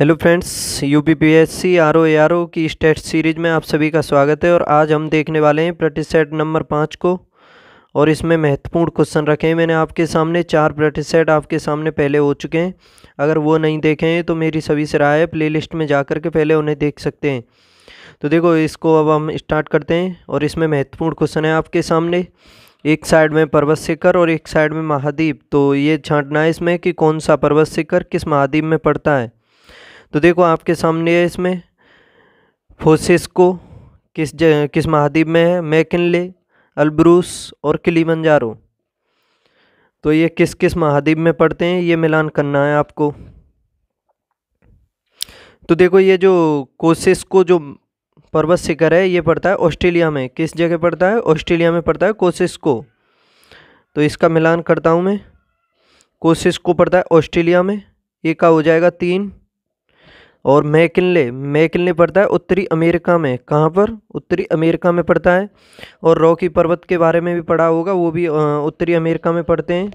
Hello friends U P P S C R O A R O की state series में आप सभी का स्वागत है और आज हम देखने वाले हैं प्रैक्टिस सेट नंबर पाँच को और इसमें महत्वपूर्ण क्वेश्चन रखे हैं मैंने आपके सामने चार प्रैक्टिस सेट आपके सामने पहले हो चुके हैं अगर वो नहीं देखे हैं तो मेरी सभी से राय प्ले लिस्ट में जा कर के पहले उन्हें देख सकते हैं तो देखो इसको अब हम स्टार्ट करते हैं और इसमें महत्वपूर्ण क्वेश्चन है आपके सामने एक साइड में पर्वत शिखर और एक साइड में महाद्वीप तो ये छाँटना है इसमें कि कौन सा पर्वत शिखर किस महाद्वीप में पड़ता है तो देखो आपके सामने है इसमें फोसेस्को किस ज, किस महाद्वीप में है मैकिनले अलब्रूस और किलीमंजारो तो ये किस किस महाद्वीप में पड़ते हैं ये मिलान करना है आपको तो देखो ये जो कोसेस्को जो पर्वत शिखर है ये पड़ता है ऑस्ट्रेलिया में किस जगह पड़ता है ऑस्ट्रेलिया में पड़ता है कोसेस्को तो इसका मिलान करता हूँ मैं कोसेस्को पड़ता है ऑस्ट्रेलिया में ये का हो जाएगा तीन और मैकिनले मैकिनले पड़ता है उत्तरी अमेरिका में कहाँ पर उत्तरी अमेरिका में पड़ता है और रॉकी पर्वत के बारे में भी पढ़ा होगा वो भी उत्तरी अमेरिका में पड़ते हैं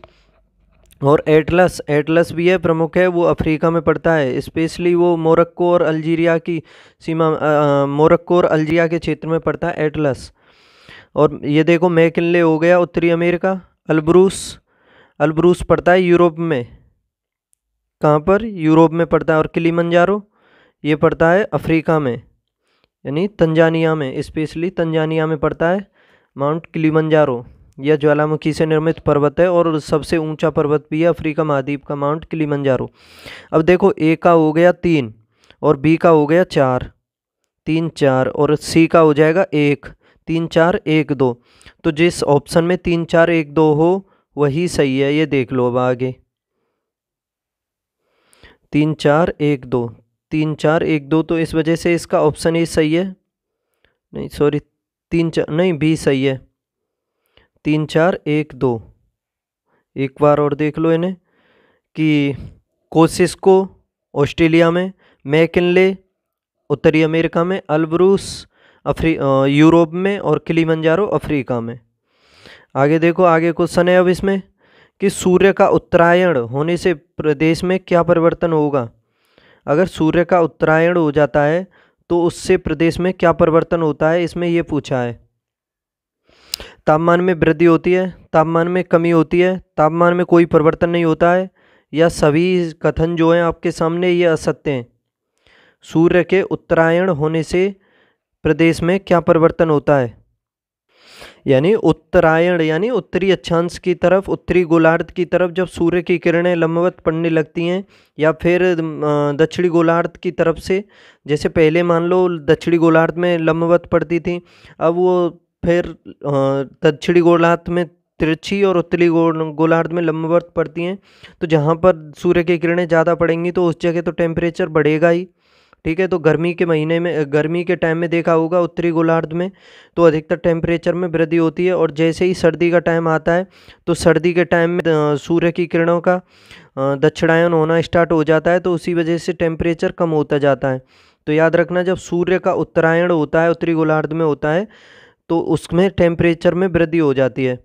और एटलस एटलस भी है प्रमुख है वो अफ्रीका में पड़ता है स्पेशली वो मोरक्को और अल्जीरिया की सीमा मोरक्को और अल्जीरिया के क्षेत्र में पड़ता है एटलस और ये देखो मैकिनले हो गया उत्तरी अमेरिका अलब्रूस अलब्रूस पड़ता है यूरोप में कहाँ पर यूरोप में पड़ता है और किलीमंजारो ये पड़ता है अफ्रीका में यानी तंजानिया में स्पेशली तंजानिया में पड़ता है माउंट किलीमंजारो यह ज्वालामुखी से निर्मित पर्वत है और सबसे ऊंचा पर्वत भी है अफ्रीका महाद्वीप का माउंट किलीमंजारो अब देखो ए का हो गया तीन और बी का हो गया चार तीन चार और सी का हो जाएगा एक तीन चार एक दो तो जिस ऑप्शन में तीन चार एक दो हो वही सही है ये देख लो अब आगे तीन चार एक दो तीन चार एक दो तो इस वजह से इसका ऑप्शन ए सही है नहीं सॉरी तीन चार नहीं बी सही है तीन चार एक दो एक बार और देख लो इन्हें कि कोशिश ऑस्ट्रेलिया में मैकिनले उत्तरी अमेरिका में अलब्रूस अफ्री यूरोप में और किलीमंजारो अफ्रीका में आगे देखो आगे क्वेश्चन है अब इसमें कि सूर्य का उत्तरायण होने से प्रदेश में क्या परिवर्तन होगा अगर सूर्य का उत्तरायण हो जाता है तो उससे प्रदेश में क्या परिवर्तन होता है इसमें यह पूछा है तापमान में वृद्धि होती है तापमान में कमी होती है तापमान में कोई परिवर्तन नहीं होता है या सभी कथन जो हैं आपके सामने ये असत्य हैं सूर्य के उत्तरायण होने से प्रदेश में क्या परिवर्तन होता है यानी उत्तरायण यानी उत्तरी अक्षांश की तरफ उत्तरी गोलार्ध की तरफ जब सूर्य की किरणें लंबवत पड़ने लगती हैं या फिर दक्षिणी गोलार्ध की तरफ से जैसे पहले मान लो दक्षिणी गोलार्ध में लंबवत पड़ती थी अब वो फिर दक्षिणी गोलार्ध में तिरछी और उत्तरी गोलार्ध में लंबवत पड़ती हैं तो जहाँ पर सूर्य की किरणें ज़्यादा पड़ेंगी तो उस जगह तो टेम्परेचर बढ़ेगा ही ठीक है तो गर्मी के महीने में गर्मी के टाइम में देखा होगा उत्तरी गोलार्ध में तो अधिकतर टेम्परेचर में वृद्धि होती है और जैसे ही सर्दी का टाइम आता है तो सर्दी के टाइम में सूर्य की किरणों का दक्षिणायन होना स्टार्ट हो जाता है तो उसी वजह से टेम्परेचर कम होता जाता है तो याद रखना जब सूर्य का उत्तरायण होता है उत्तरी गोलार्ध में होता है तो उसमें टेम्परेचर में वृद्धि हो जाती है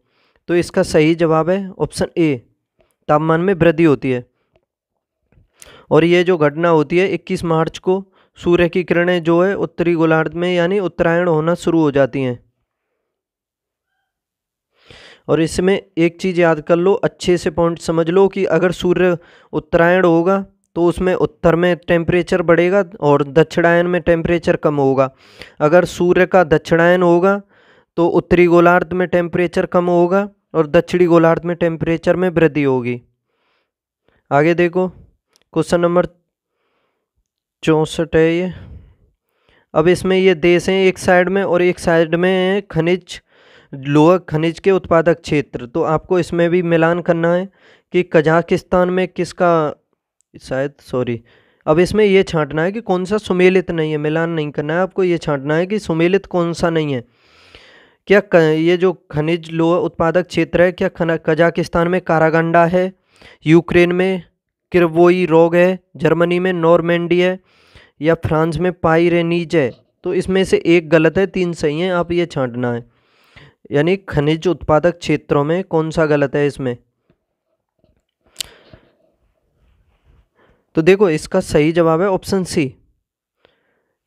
तो इसका सही जवाब है ऑप्शन ए तापमान में वृद्धि होती है और ये जो घटना होती है इक्कीस मार्च को सूर्य की किरणें जो है उत्तरी गोलार्ध में यानी उत्तरायण होना शुरू हो जाती हैं और इसमें एक चीज़ याद कर लो अच्छे से पॉइंट समझ लो कि अगर सूर्य उत्तरायण होगा तो उसमें उत्तर में टेम्परेचर बढ़ेगा और दक्षिणायन में टेम्परेचर कम होगा अगर सूर्य का दक्षिणायन होगा तो उत्तरी गोलार्ध में टेम्परेचर कम होगा और दक्षिणी गोलार्ध में टेम्परेचर में वृद्धि होगी आगे देखो क्वेश्चन नंबर चौंसठ है ये अब इसमें ये देश हैं एक साइड में और एक साइड में खनिज लोअर खनिज के उत्पादक क्षेत्र तो आपको इसमें भी मिलान करना है कि कजाकिस्तान में किसका शायद सॉरी अब इसमें यह छांटना है कि कौन सा सुमेलित नहीं है मिलान नहीं करना है आपको ये छांटना है कि सुमेलित कौन सा नहीं है क्या ये जो खनिज लोह उत्पादक क्षेत्र है क्या खना कजाकिस्तान में कारागंडा है यूक्रेन में किरवोई रोग है जर्मनी में नॉर्मेंडी है या फ्रांस में पाइरेनीज है तो इसमें से एक गलत है तीन सही हैं आप ये छांटना है यानी खनिज उत्पादक क्षेत्रों में कौन सा गलत है इसमें तो देखो इसका सही जवाब है ऑप्शन सी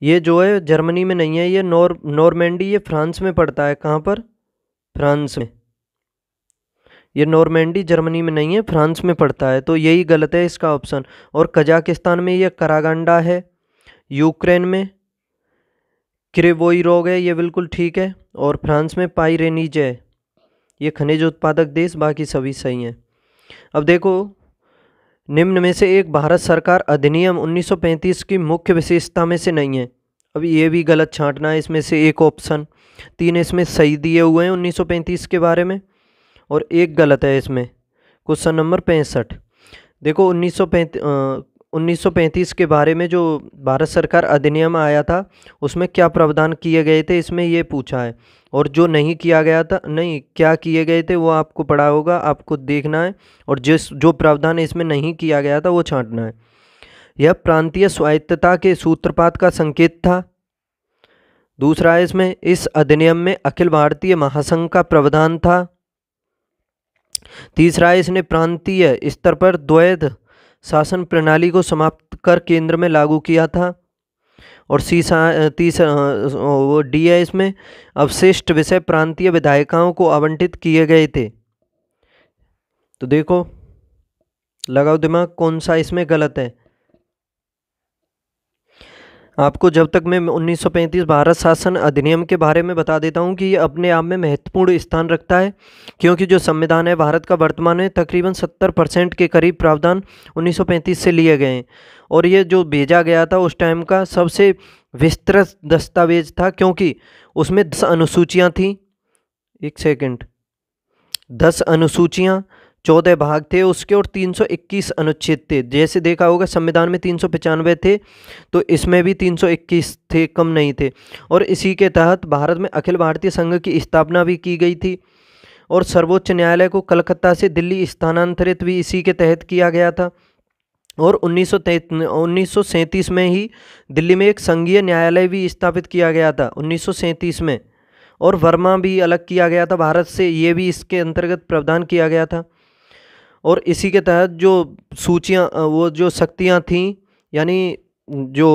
ये जो है जर्मनी में नहीं है ये नॉर नॉर्मेंडी ये फ्रांस में पड़ता है कहाँ पर फ्रांस में ये नॉर्मेंडी जर्मनी में नहीं है फ्रांस में पड़ता है तो यही गलत है इसका ऑप्शन और कजाकिस्तान में ये करागंडा है यूक्रेन में क्रिवोई रोग है ये बिल्कुल ठीक है और फ्रांस में पाइरेनीज है ये खनिज उत्पादक देश बाकी सभी सही हैं अब देखो निम्न में से एक भारत सरकार अधिनियम 1935 की मुख्य विशेषता में से नहीं है अब ये भी गलत छांटना है इसमें से एक ऑप्शन तीन इसमें सही दिए हुए हैं 1935 के बारे में और एक गलत है इसमें क्वेश्चन नंबर पैंसठ देखो उन्नीस सौ पैंतीस के बारे में जो भारत सरकार अधिनियम आया था उसमें क्या प्रावधान किए गए थे इसमें ये पूछा है और जो नहीं किया गया था नहीं क्या किए गए थे वो आपको पढ़ा होगा आपको देखना है और जिस जो प्रावधान इसमें नहीं किया गया था वो छाँटना है यह प्रांतीय स्वायत्तता के सूत्रपात का संकेत था दूसरा इसमें इस अधिनियम में अखिल भारतीय महासंघ का प्रावधान था तीसरा इसने प्रांतीय स्तर पर द्वैध शासन प्रणाली को समाप्त कर केंद्र में लागू किया था और सीसा तीसरा वो डी है इसमें अवशिष्ट विषय प्रांतीय विधायिकाओं को आवंटित किए गए थे तो देखो लगाओ दिमाग कौन सा इसमें गलत है आपको जब तक मैं 1935 भारत शासन अधिनियम के बारे में बता देता हूँ कि ये अपने आप में महत्वपूर्ण स्थान रखता है क्योंकि जो संविधान है भारत का वर्तमान में तकरीबन 70 परसेंट के करीब प्रावधान 1935 से लिए गए हैं और ये जो भेजा गया था उस टाइम का सबसे विस्तृत दस्तावेज था क्योंकि उसमें दस अनुसूचियाँ थीं एक सेकेंड दस अनुसूचियाँ चौदह भाग थे उसके और 321 अनुच्छेद थे जैसे देखा होगा संविधान में तीन थे तो इसमें भी 321 थे कम नहीं थे और इसी के तहत भारत में अखिल भारतीय संघ की स्थापना भी की गई थी और सर्वोच्च न्यायालय को कलकत्ता से दिल्ली स्थानांतरित भी इसी के तहत किया गया था और उन्नीस में ही दिल्ली में एक संघीय न्यायालय भी स्थापित किया गया था उन्नीस में और वर्मा भी अलग किया गया था भारत से ये भी इसके अंतर्गत प्रावधान किया गया था और इसी के तहत जो सूचियाँ वो जो शक्तियाँ थीं यानी जो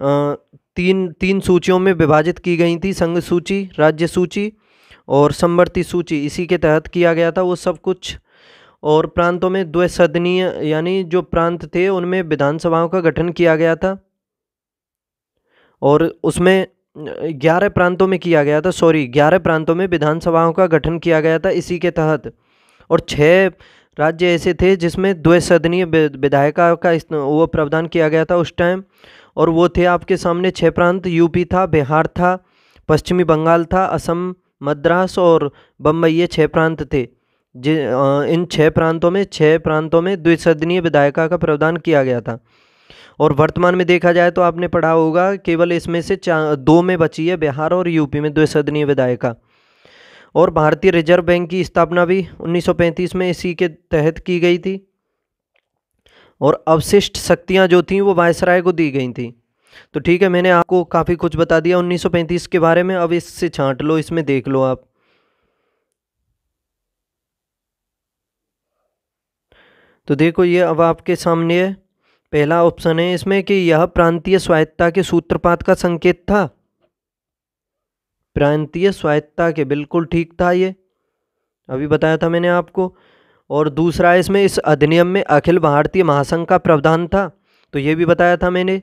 तीन तीन सूचियों में विभाजित की गई थी संघ सूची राज्य सूची और संवर्ती सूची इसी के तहत किया गया था वो सब कुछ और प्रांतों में द्विसदनीय यानी जो प्रांत थे उनमें विधानसभाओं का गठन किया गया था और उसमें ग्यारह प्रांतों में किया गया था सॉरी ग्यारह प्रांतों में विधानसभाओं का गठन किया गया था इसी के तहत और छः राज्य ऐसे थे जिसमें द्विसदनीय विधायिका का वो प्रावधान किया गया था उस टाइम और वो थे आपके सामने छः प्रांत यूपी था बिहार था पश्चिमी बंगाल था असम मद्रास और बम्बई ये छः प्रांत थे जि इन छः प्रांतों में छः प्रांतों में द्विसदनीय विधायिका का प्रावधान किया गया था और वर्तमान में देखा जाए तो आपने पढ़ा होगा केवल इसमें से दो में बची है बिहार और यूपी में द्विसदनीय विधायिका और भारतीय रिजर्व बैंक की स्थापना भी 1935 में इसी के तहत की गई थी और अवशिष्ट शक्तियां जो थीं वो वायसराय को दी गई थी तो ठीक है मैंने आपको काफ़ी कुछ बता दिया 1935 के बारे में अब इससे छांट लो इसमें देख लो आप तो देखो ये अब आपके सामने है पहला ऑप्शन है इसमें कि यह प्रांतीय स्वायत्ता के सूत्रपात का संकेत था प्रांतीय स्वायत्ता के बिल्कुल ठीक था ये अभी बताया था मैंने आपको और दूसरा इसमें इस अधिनियम में अखिल भारतीय महासंघ का प्रावधान था तो ये भी बताया था मैंने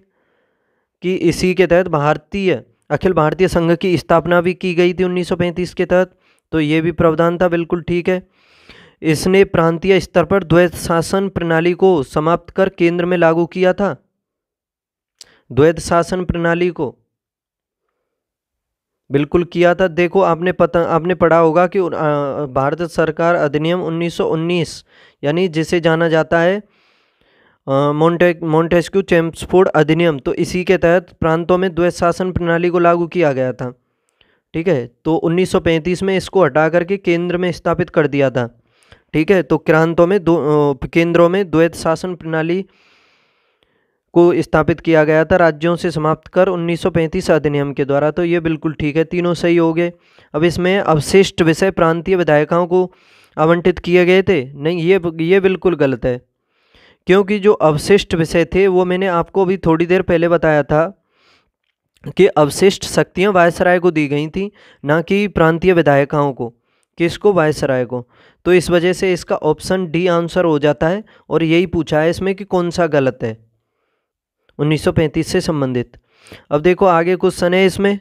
कि इसी के तहत भारतीय अखिल भारतीय संघ की स्थापना भी की गई थी 1935 के तहत तो ये भी प्रावधान था बिल्कुल ठीक है इसने प्रांतीय स्तर पर द्वैत शासन प्रणाली को समाप्त कर केंद्र में लागू किया था द्वैत शासन प्रणाली को बिल्कुल किया था देखो आपने पता आपने पढ़ा होगा कि भारत सरकार अधिनियम 1919 यानी जिसे जाना जाता है मोन्टे मोन्टेस्क्यू चैम्सफोर्ड अधिनियम तो इसी के तहत प्रांतों में द्वैत शासन प्रणाली को लागू किया गया था ठीक है तो 1935 में इसको हटा करके केंद्र में स्थापित कर दिया था ठीक है तो क्रांतों में दो केंद्रों में द्वैत शासन प्रणाली को स्थापित किया गया था राज्यों से समाप्त कर 1935 अधिनियम के द्वारा तो ये बिल्कुल ठीक है तीनों सही हो गए अब इसमें अवशिष्ट विषय प्रांतीय विधायिकाओं को आवंटित किए गए थे नहीं ये ये बिल्कुल गलत है क्योंकि जो अवशिष्ट विषय थे वो मैंने आपको अभी थोड़ी देर पहले बताया था कि अवशिष्ट शक्तियाँ वायसराय को दी गई थी ना कि प्रांतीय विधायिकाओं को किसको वायसराय को तो इस वजह से इसका ऑप्शन डी आंसर हो जाता है और यही पूछा है इसमें कि कौन सा गलत है 1935 से संबंधित अब देखो आगे क्वेश्चन है इसमें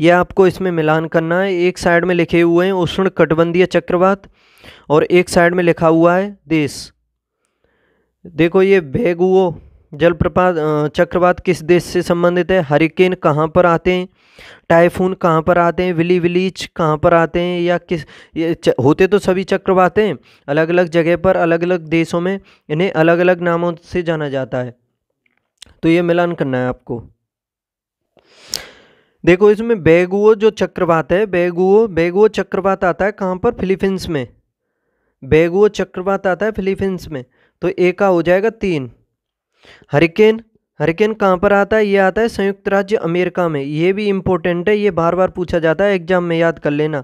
यह आपको इसमें मिलान करना है एक साइड में लिखे हुए हैं उष्ण कटबंधीय चक्रवात और एक साइड में लिखा हुआ है देश देखो ये भेगुओ जलप्रपात चक्रवात किस देश से संबंधित है हरिकेन कहाँ पर आते हैं टाइफून कहाँ पर आते हैं विली विलीच कहाँ पर आते हैं या किस ये च, होते तो सभी चक्रवात हैं अलग अलग जगह पर अलग अलग देशों में इन्हें अलग अलग नामों से जाना जाता है तो ये मिलान करना है आपको देखो इसमें बेगुओ जो चक्रवात है बेगुओ बेगुओ चक्रवात आता है कहाँ पर फिलीपींस में बेगुओ चक्रवात आता है फिलीपींस में तो एक का हो जाएगा तीन हरिकेन हरिकेन कहाँ पर आता है ये आता है संयुक्त राज्य अमेरिका में ये भी इम्पोर्टेंट है ये बार बार पूछा जाता है एग्जाम में याद कर लेना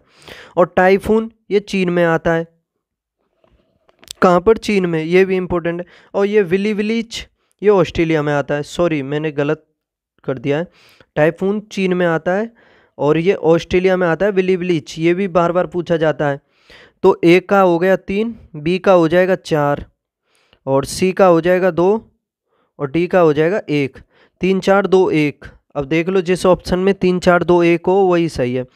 और टाइफून ये चीन में आता है कहाँ पर चीन में ये भी इम्पोर्टेंट है और ये विली विलीच ये ऑस्ट्रेलिया में आता है सॉरी मैंने गलत कर दिया है टाइफून चीन में आता है और ये ऑस्ट्रेलिया में आता है विली ब्लीच ये भी बार बार पूछा जाता है तो ए का हो गया तीन बी का हो जाएगा चार और सी का हो जाएगा दो और डी का हो जाएगा एक तीन चार दो एक अब देख लो जिस ऑप्शन में तीन चार दो एक हो वही सही है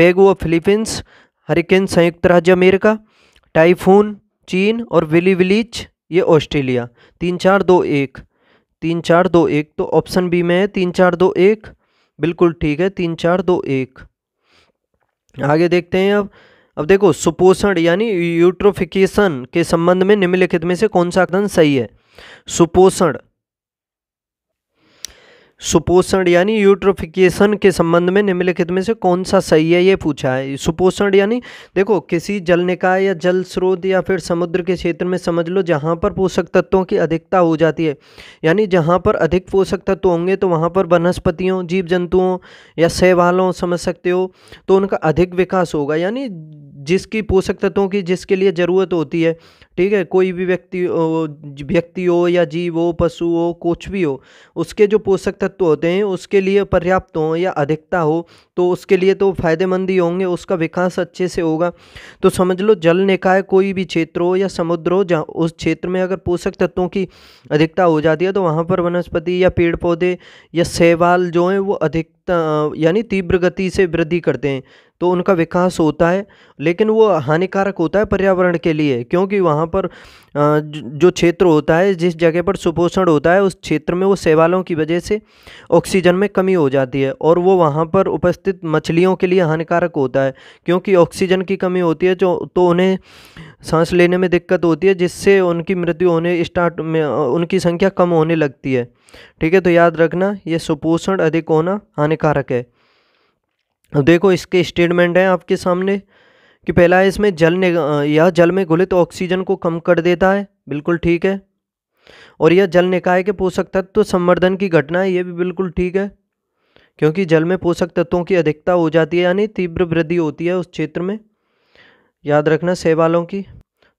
बेगू ऑफ फिलीपींस हरिकेन संयुक्त राज्य अमेरिका टाइफून चीन और विली विलीच ये ऑस्ट्रेलिया तीन चार दो एक तीन चार दो एक तो ऑप्शन बी में है तीन चार दो एक बिल्कुल ठीक है तीन चार दो एक आगे देखते हैं अब अब देखो सुपोषण यानी यूट्रोफिकेशन के संबंध में निम्नलिखित में से कौन सा कथन सही है सुपोषण सुपोषण यानी यूट्रोफिकेशन के संबंध में निम्नलिखित में से कौन सा सही है ये पूछा है सुपोषण यानी देखो किसी जल निकाय या जल स्रोत या फिर समुद्र के क्षेत्र में समझ लो जहाँ पर पोषक तत्वों की अधिकता हो जाती है यानी जहाँ पर अधिक पोषक तत्व होंगे तो वहाँ पर वनस्पतियों जीव जंतुओं या शैवालों समझ सकते हो तो उनका अधिक विकास होगा यानी जिसकी पोषक तत्वों की जिसके लिए ज़रूरत होती है ठीक है कोई भी व्यक्ति व्यक्ति हो या जीव हो पशु हो कुछ भी हो उसके जो पोषक तत्व होते हैं उसके लिए पर्याप्त हो या अधिकता हो तो उसके लिए तो फायदेमंद ही होंगे उसका विकास अच्छे से होगा तो समझ लो जल निकाय कोई भी क्षेत्र हो या समुद्र हो जहाँ उस क्षेत्र में अगर पोषक तत्वों की अधिकता हो जाती है तो वहाँ पर वनस्पति या पेड़ पौधे या शैवाल जो हैं वो अधिकता यानी तीव्र गति से वृद्धि करते हैं तो उनका विकास होता है लेकिन वो हानिकारक होता है पर्यावरण के लिए क्योंकि वहाँ पर जो क्षेत्र होता है जिस जगह पर सुपोषण होता है उस क्षेत्र में वो सेवालों की वजह से ऑक्सीजन में कमी हो जाती है और वो वहाँ पर उपस्थित मछलियों के लिए हानिकारक होता है क्योंकि ऑक्सीजन की कमी होती है जो तो उन्हें सांस लेने में दिक्कत होती है जिससे उनकी मृत्यु होने स्टार्ट में उनकी संख्या कम होने लगती है ठीक है तो याद रखना ये सुपोषण अधिक होना हानिकारक है अब देखो इसके स्टेटमेंट हैं आपके सामने कि पहला है इसमें जल ने यह जल में घुलित ऑक्सीजन को कम कर देता है बिल्कुल ठीक है और यह जल निकाय के पोषक तत्व तो संवर्धन की घटना है ये भी बिल्कुल ठीक है क्योंकि जल में पोषक तत्वों की अधिकता हो जाती है यानी तीव्र वृद्धि होती है उस क्षेत्र में याद रखना सेवालों की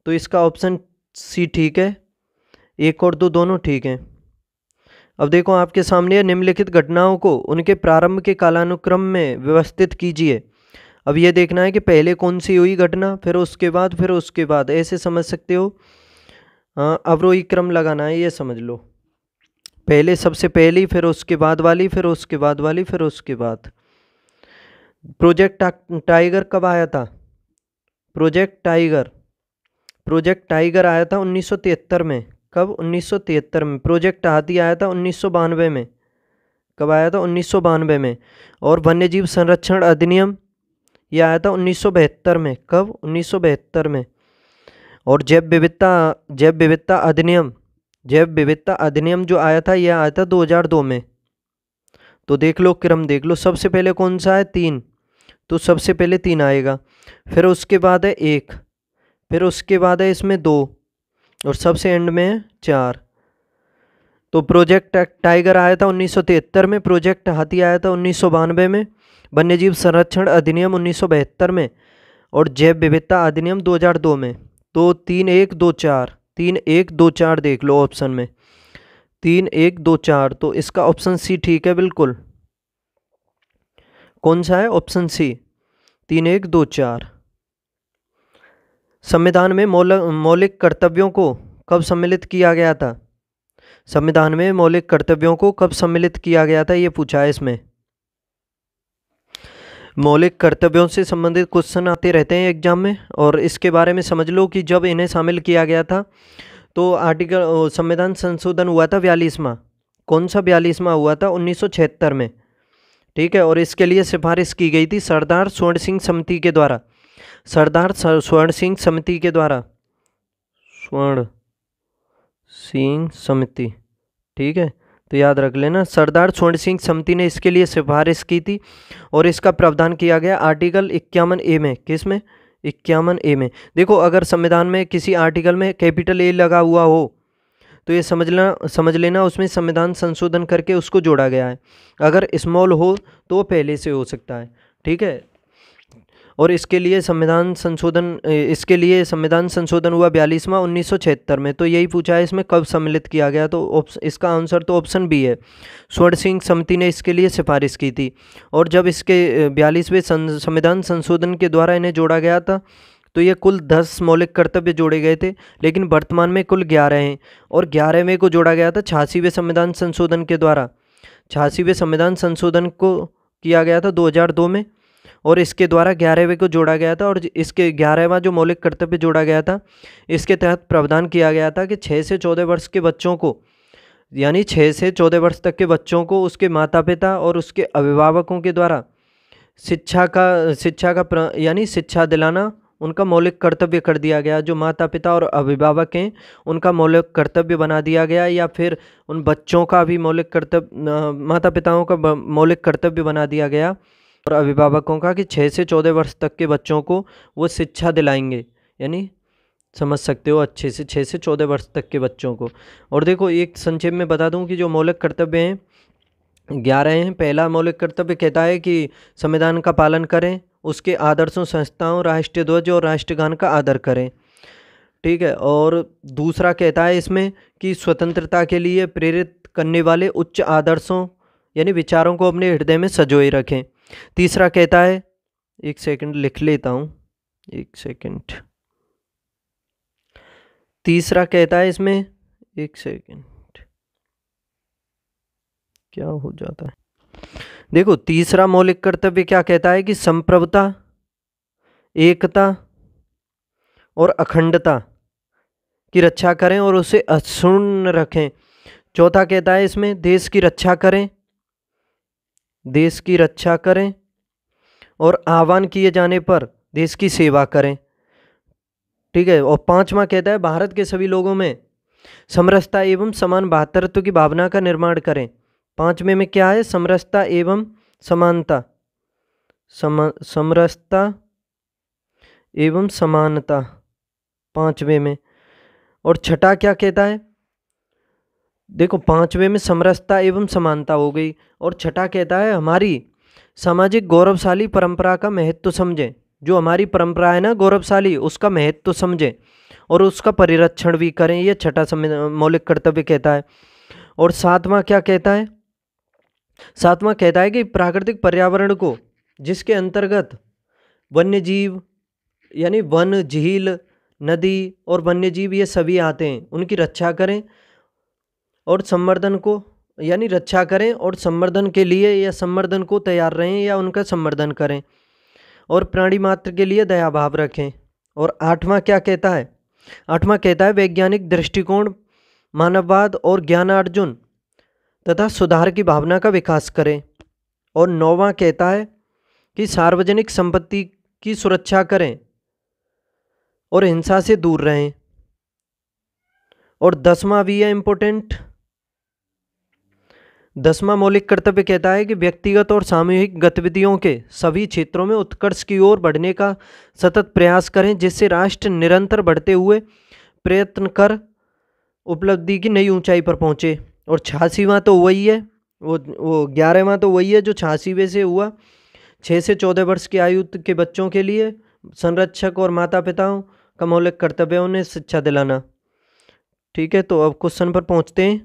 तो इसका ऑप्शन सी ठीक है एक और दो दोनों ठीक हैं अब देखो आपके सामने निम्नलिखित घटनाओं को उनके प्रारंभ के कालानुक्रम में व्यवस्थित कीजिए अब ये देखना है कि पहले कौन सी हुई घटना फिर उसके बाद फिर उसके बाद ऐसे समझ सकते हो अवरोही क्रम लगाना है ये समझ लो पहले सबसे पहली फिर उसके बाद वाली फिर उसके बाद वाली फिर उसके बाद प्रोजेक्ट टाइगर कब आया था प्रोजेक्ट टाइगर प्रोजेक्ट टाइगर आया था 1973 में कब 1973 में प्रोजेक्ट हाथी आया था उन्नीस में कब आया था उन्नीस में और वन्यजीव संरक्षण अधिनियम यह आया था उन्नीस में कब उन्नीस में और जैव विविधता जैव विविधता अधिनियम जैव विविधता अधिनियम जो आया था यह आया था 2002 में तो देख लो क्रम देख लो सबसे पहले कौन सा है तीन तो सबसे पहले तीन आएगा फिर उसके बाद है एक फिर उसके बाद है इसमें दो और सबसे एंड में चार तो प्रोजेक्ट टाइगर आया था उन्नीस में प्रोजेक्ट हाथी आया था उन्नीस में वन्यजीव संरक्षण अधिनियम उन्नीस में और जैव विविधता अधिनियम 2002 में तो तीन एक दो चार तीन एक दो चार देख लो ऑप्शन में तीन एक दो चार तो इसका ऑप्शन सी ठीक है बिल्कुल कौन सा है ऑप्शन सी तीन एक दो चार संविधान में मौलिक कर्तव्यों को कब सम्मिलित किया गया था संविधान में मौलिक कर्तव्यों को कब सम्मिलित किया गया था ये पूछा है इसमें मौलिक कर्तव्यों से संबंधित क्वेश्चन आते रहते हैं एग्जाम में और इसके बारे में समझ लो कि जब इन्हें शामिल किया गया था तो आर्टिकल संविधान संशोधन हुआ था बयालीसवा कौन सा बयालीसवा हुआ था उन्नीस में ठीक है और इसके लिए सिफारिश की गई थी सरदार स्वर्ण सिंह समिति के द्वारा सरदार स्वर्ण सिंह समिति के द्वारा स्वर्ण सिंह समिति ठीक है तो याद रख लेना सरदार स्वर्ण सिंह समिति ने इसके लिए सिफारिश की थी और इसका प्रावधान किया गया आर्टिकल इक्यावन ए में किस में इक्यावन ए में देखो अगर संविधान में किसी आर्टिकल में कैपिटल ए लगा हुआ हो तो ये समझना समझ लेना उसमें संविधान संशोधन करके उसको जोड़ा गया है अगर स्मॉल हो तो वो पहले से हो सकता है ठीक है और इसके लिए संविधान संशोधन इसके लिए संविधान संशोधन हुआ बयालीसवां उन्नीस में तो यही पूछा है इसमें कब सम्मिलित किया गया तो इसका आंसर तो ऑप्शन बी है स्वर्ण सिंह समिति ने इसके लिए सिफारिश की थी और जब इसके बयालीसवें संविधान संशोधन के द्वारा इन्हें जोड़ा गया था तो ये कुल दस मौलिक कर्तव्य जोड़े गए थे लेकिन वर्तमान में कुल ग्यारह हैं और ग्यारहवें को जोड़ा गया था छियासीवें संविधान संशोधन के द्वारा छियासीवें संविधान संशोधन को किया गया था 2002 में और इसके द्वारा ग्यारहवें को जोड़ा गया था और इसके ग्यारहवा जो मौलिक कर्तव्य जोड़ा गया था इसके तहत प्रावधान किया गया था कि छः से चौदह वर्ष के बच्चों को यानी छः से चौदह वर्ष तक के बच्चों को उसके माता पिता और उसके अभिभावकों के द्वारा शिक्षा का शिक्षा का यानी शिक्षा दिलाना उनका मौलिक कर्तव्य कर दिया गया जो माता पिता और अभिभावक हैं उनका मौलिक कर्तव्य बना दिया गया या फिर उन बच्चों का भी मौलिक कर्तव्य माता पिताओं का मौलिक कर्तव्य बना दिया गया और अभिभावकों का कि छः से चौदह वर्ष तक के बच्चों को वो शिक्षा दिलाएंगे यानी समझ सकते हो अच्छे से छः से चौदह वर्ष तक के बच्चों को और देखो एक संक्षेप में बता दूं कि जो मौलिक कर्तव्य हैं ग्यारह हैं पहला मौलिक कर्तव्य कहता है कि संविधान का पालन करें उसके आदर्शों संस्थाओं राष्ट्रीय ध्वज और राष्ट्रगान का आदर करें ठीक है और दूसरा कहता है इसमें कि स्वतंत्रता के लिए प्रेरित करने वाले उच्च आदर्शों यानी विचारों को अपने हृदय में सजोए रखें तीसरा कहता है एक सेकंड लिख लेता हूँ एक सेकंड तीसरा कहता है इसमें एक सेकंड क्या हो जाता है देखो तीसरा मौलिक कर्तव्य क्या कहता है कि संप्रभुता एकता और अखंडता की रक्षा करें और उसे अक्षुण्ण रखें चौथा कहता है इसमें देश की रक्षा करें देश की रक्षा करें और आह्वान किए जाने पर देश की सेवा करें ठीक है और पांचवा कहता है भारत के सभी लोगों में समरसता एवं समान बहत्तरत्व की भावना का निर्माण करें पांचवें में क्या है समरसता एवं समानता सम समरसता एवं समानता पांचवें में और छठा क्या कहता है देखो पाँचवें में समरसता एवं समानता हो गई और छठा कहता है हमारी सामाजिक गौरवशाली परंपरा का महत्व तो समझें जो हमारी परंपरा है ना गौरवशाली उसका महत्व तो समझें और उसका परिरक्षण भी करें यह छठा मौलिक कर्तव्य कहता है और सातवां क्या कहता है सातवां कहता है कि प्राकृतिक पर्यावरण को जिसके अंतर्गत वन्य जीव यानी वन झील नदी और वन्य जीव ये सभी आते हैं उनकी रक्षा करें और संवर्धन को यानी रक्षा करें और संवर्धन के लिए या संवर्धन को तैयार रहें या उनका संवर्धन करें और प्राणी मात्र के लिए दया भाव रखें और आठवां क्या कहता है आठवां कहता है वैज्ञानिक दृष्टिकोण मानववाद और ज्ञानार्जुन तथा सुधार की भावना का विकास करें और नौवां कहता है कि सार्वजनिक संपत्ति की सुरक्षा करें और हिंसा से दूर रहें और दसवां भी है इम्पोर्टेंट दसवा मौलिक कर्तव्य कहता है कि व्यक्तिगत और सामूहिक गतिविधियों के सभी क्षेत्रों में उत्कर्ष की ओर बढ़ने का सतत प्रयास करें जिससे राष्ट्र निरंतर बढ़ते हुए प्रयत्न कर उपलब्धि की नई ऊंचाई पर पहुँचे और छियासीवा तो वही है वो वो ग्यारहवा तो वही है जो छियासीवें से हुआ छः से चौदह वर्ष की आयु के बच्चों के लिए संरक्षक और माता पिताओं का मौलिक कर्तव्य उन्हें शिक्षा दिलाना ठीक है तो अब क्वेश्चन पर पहुँचते हैं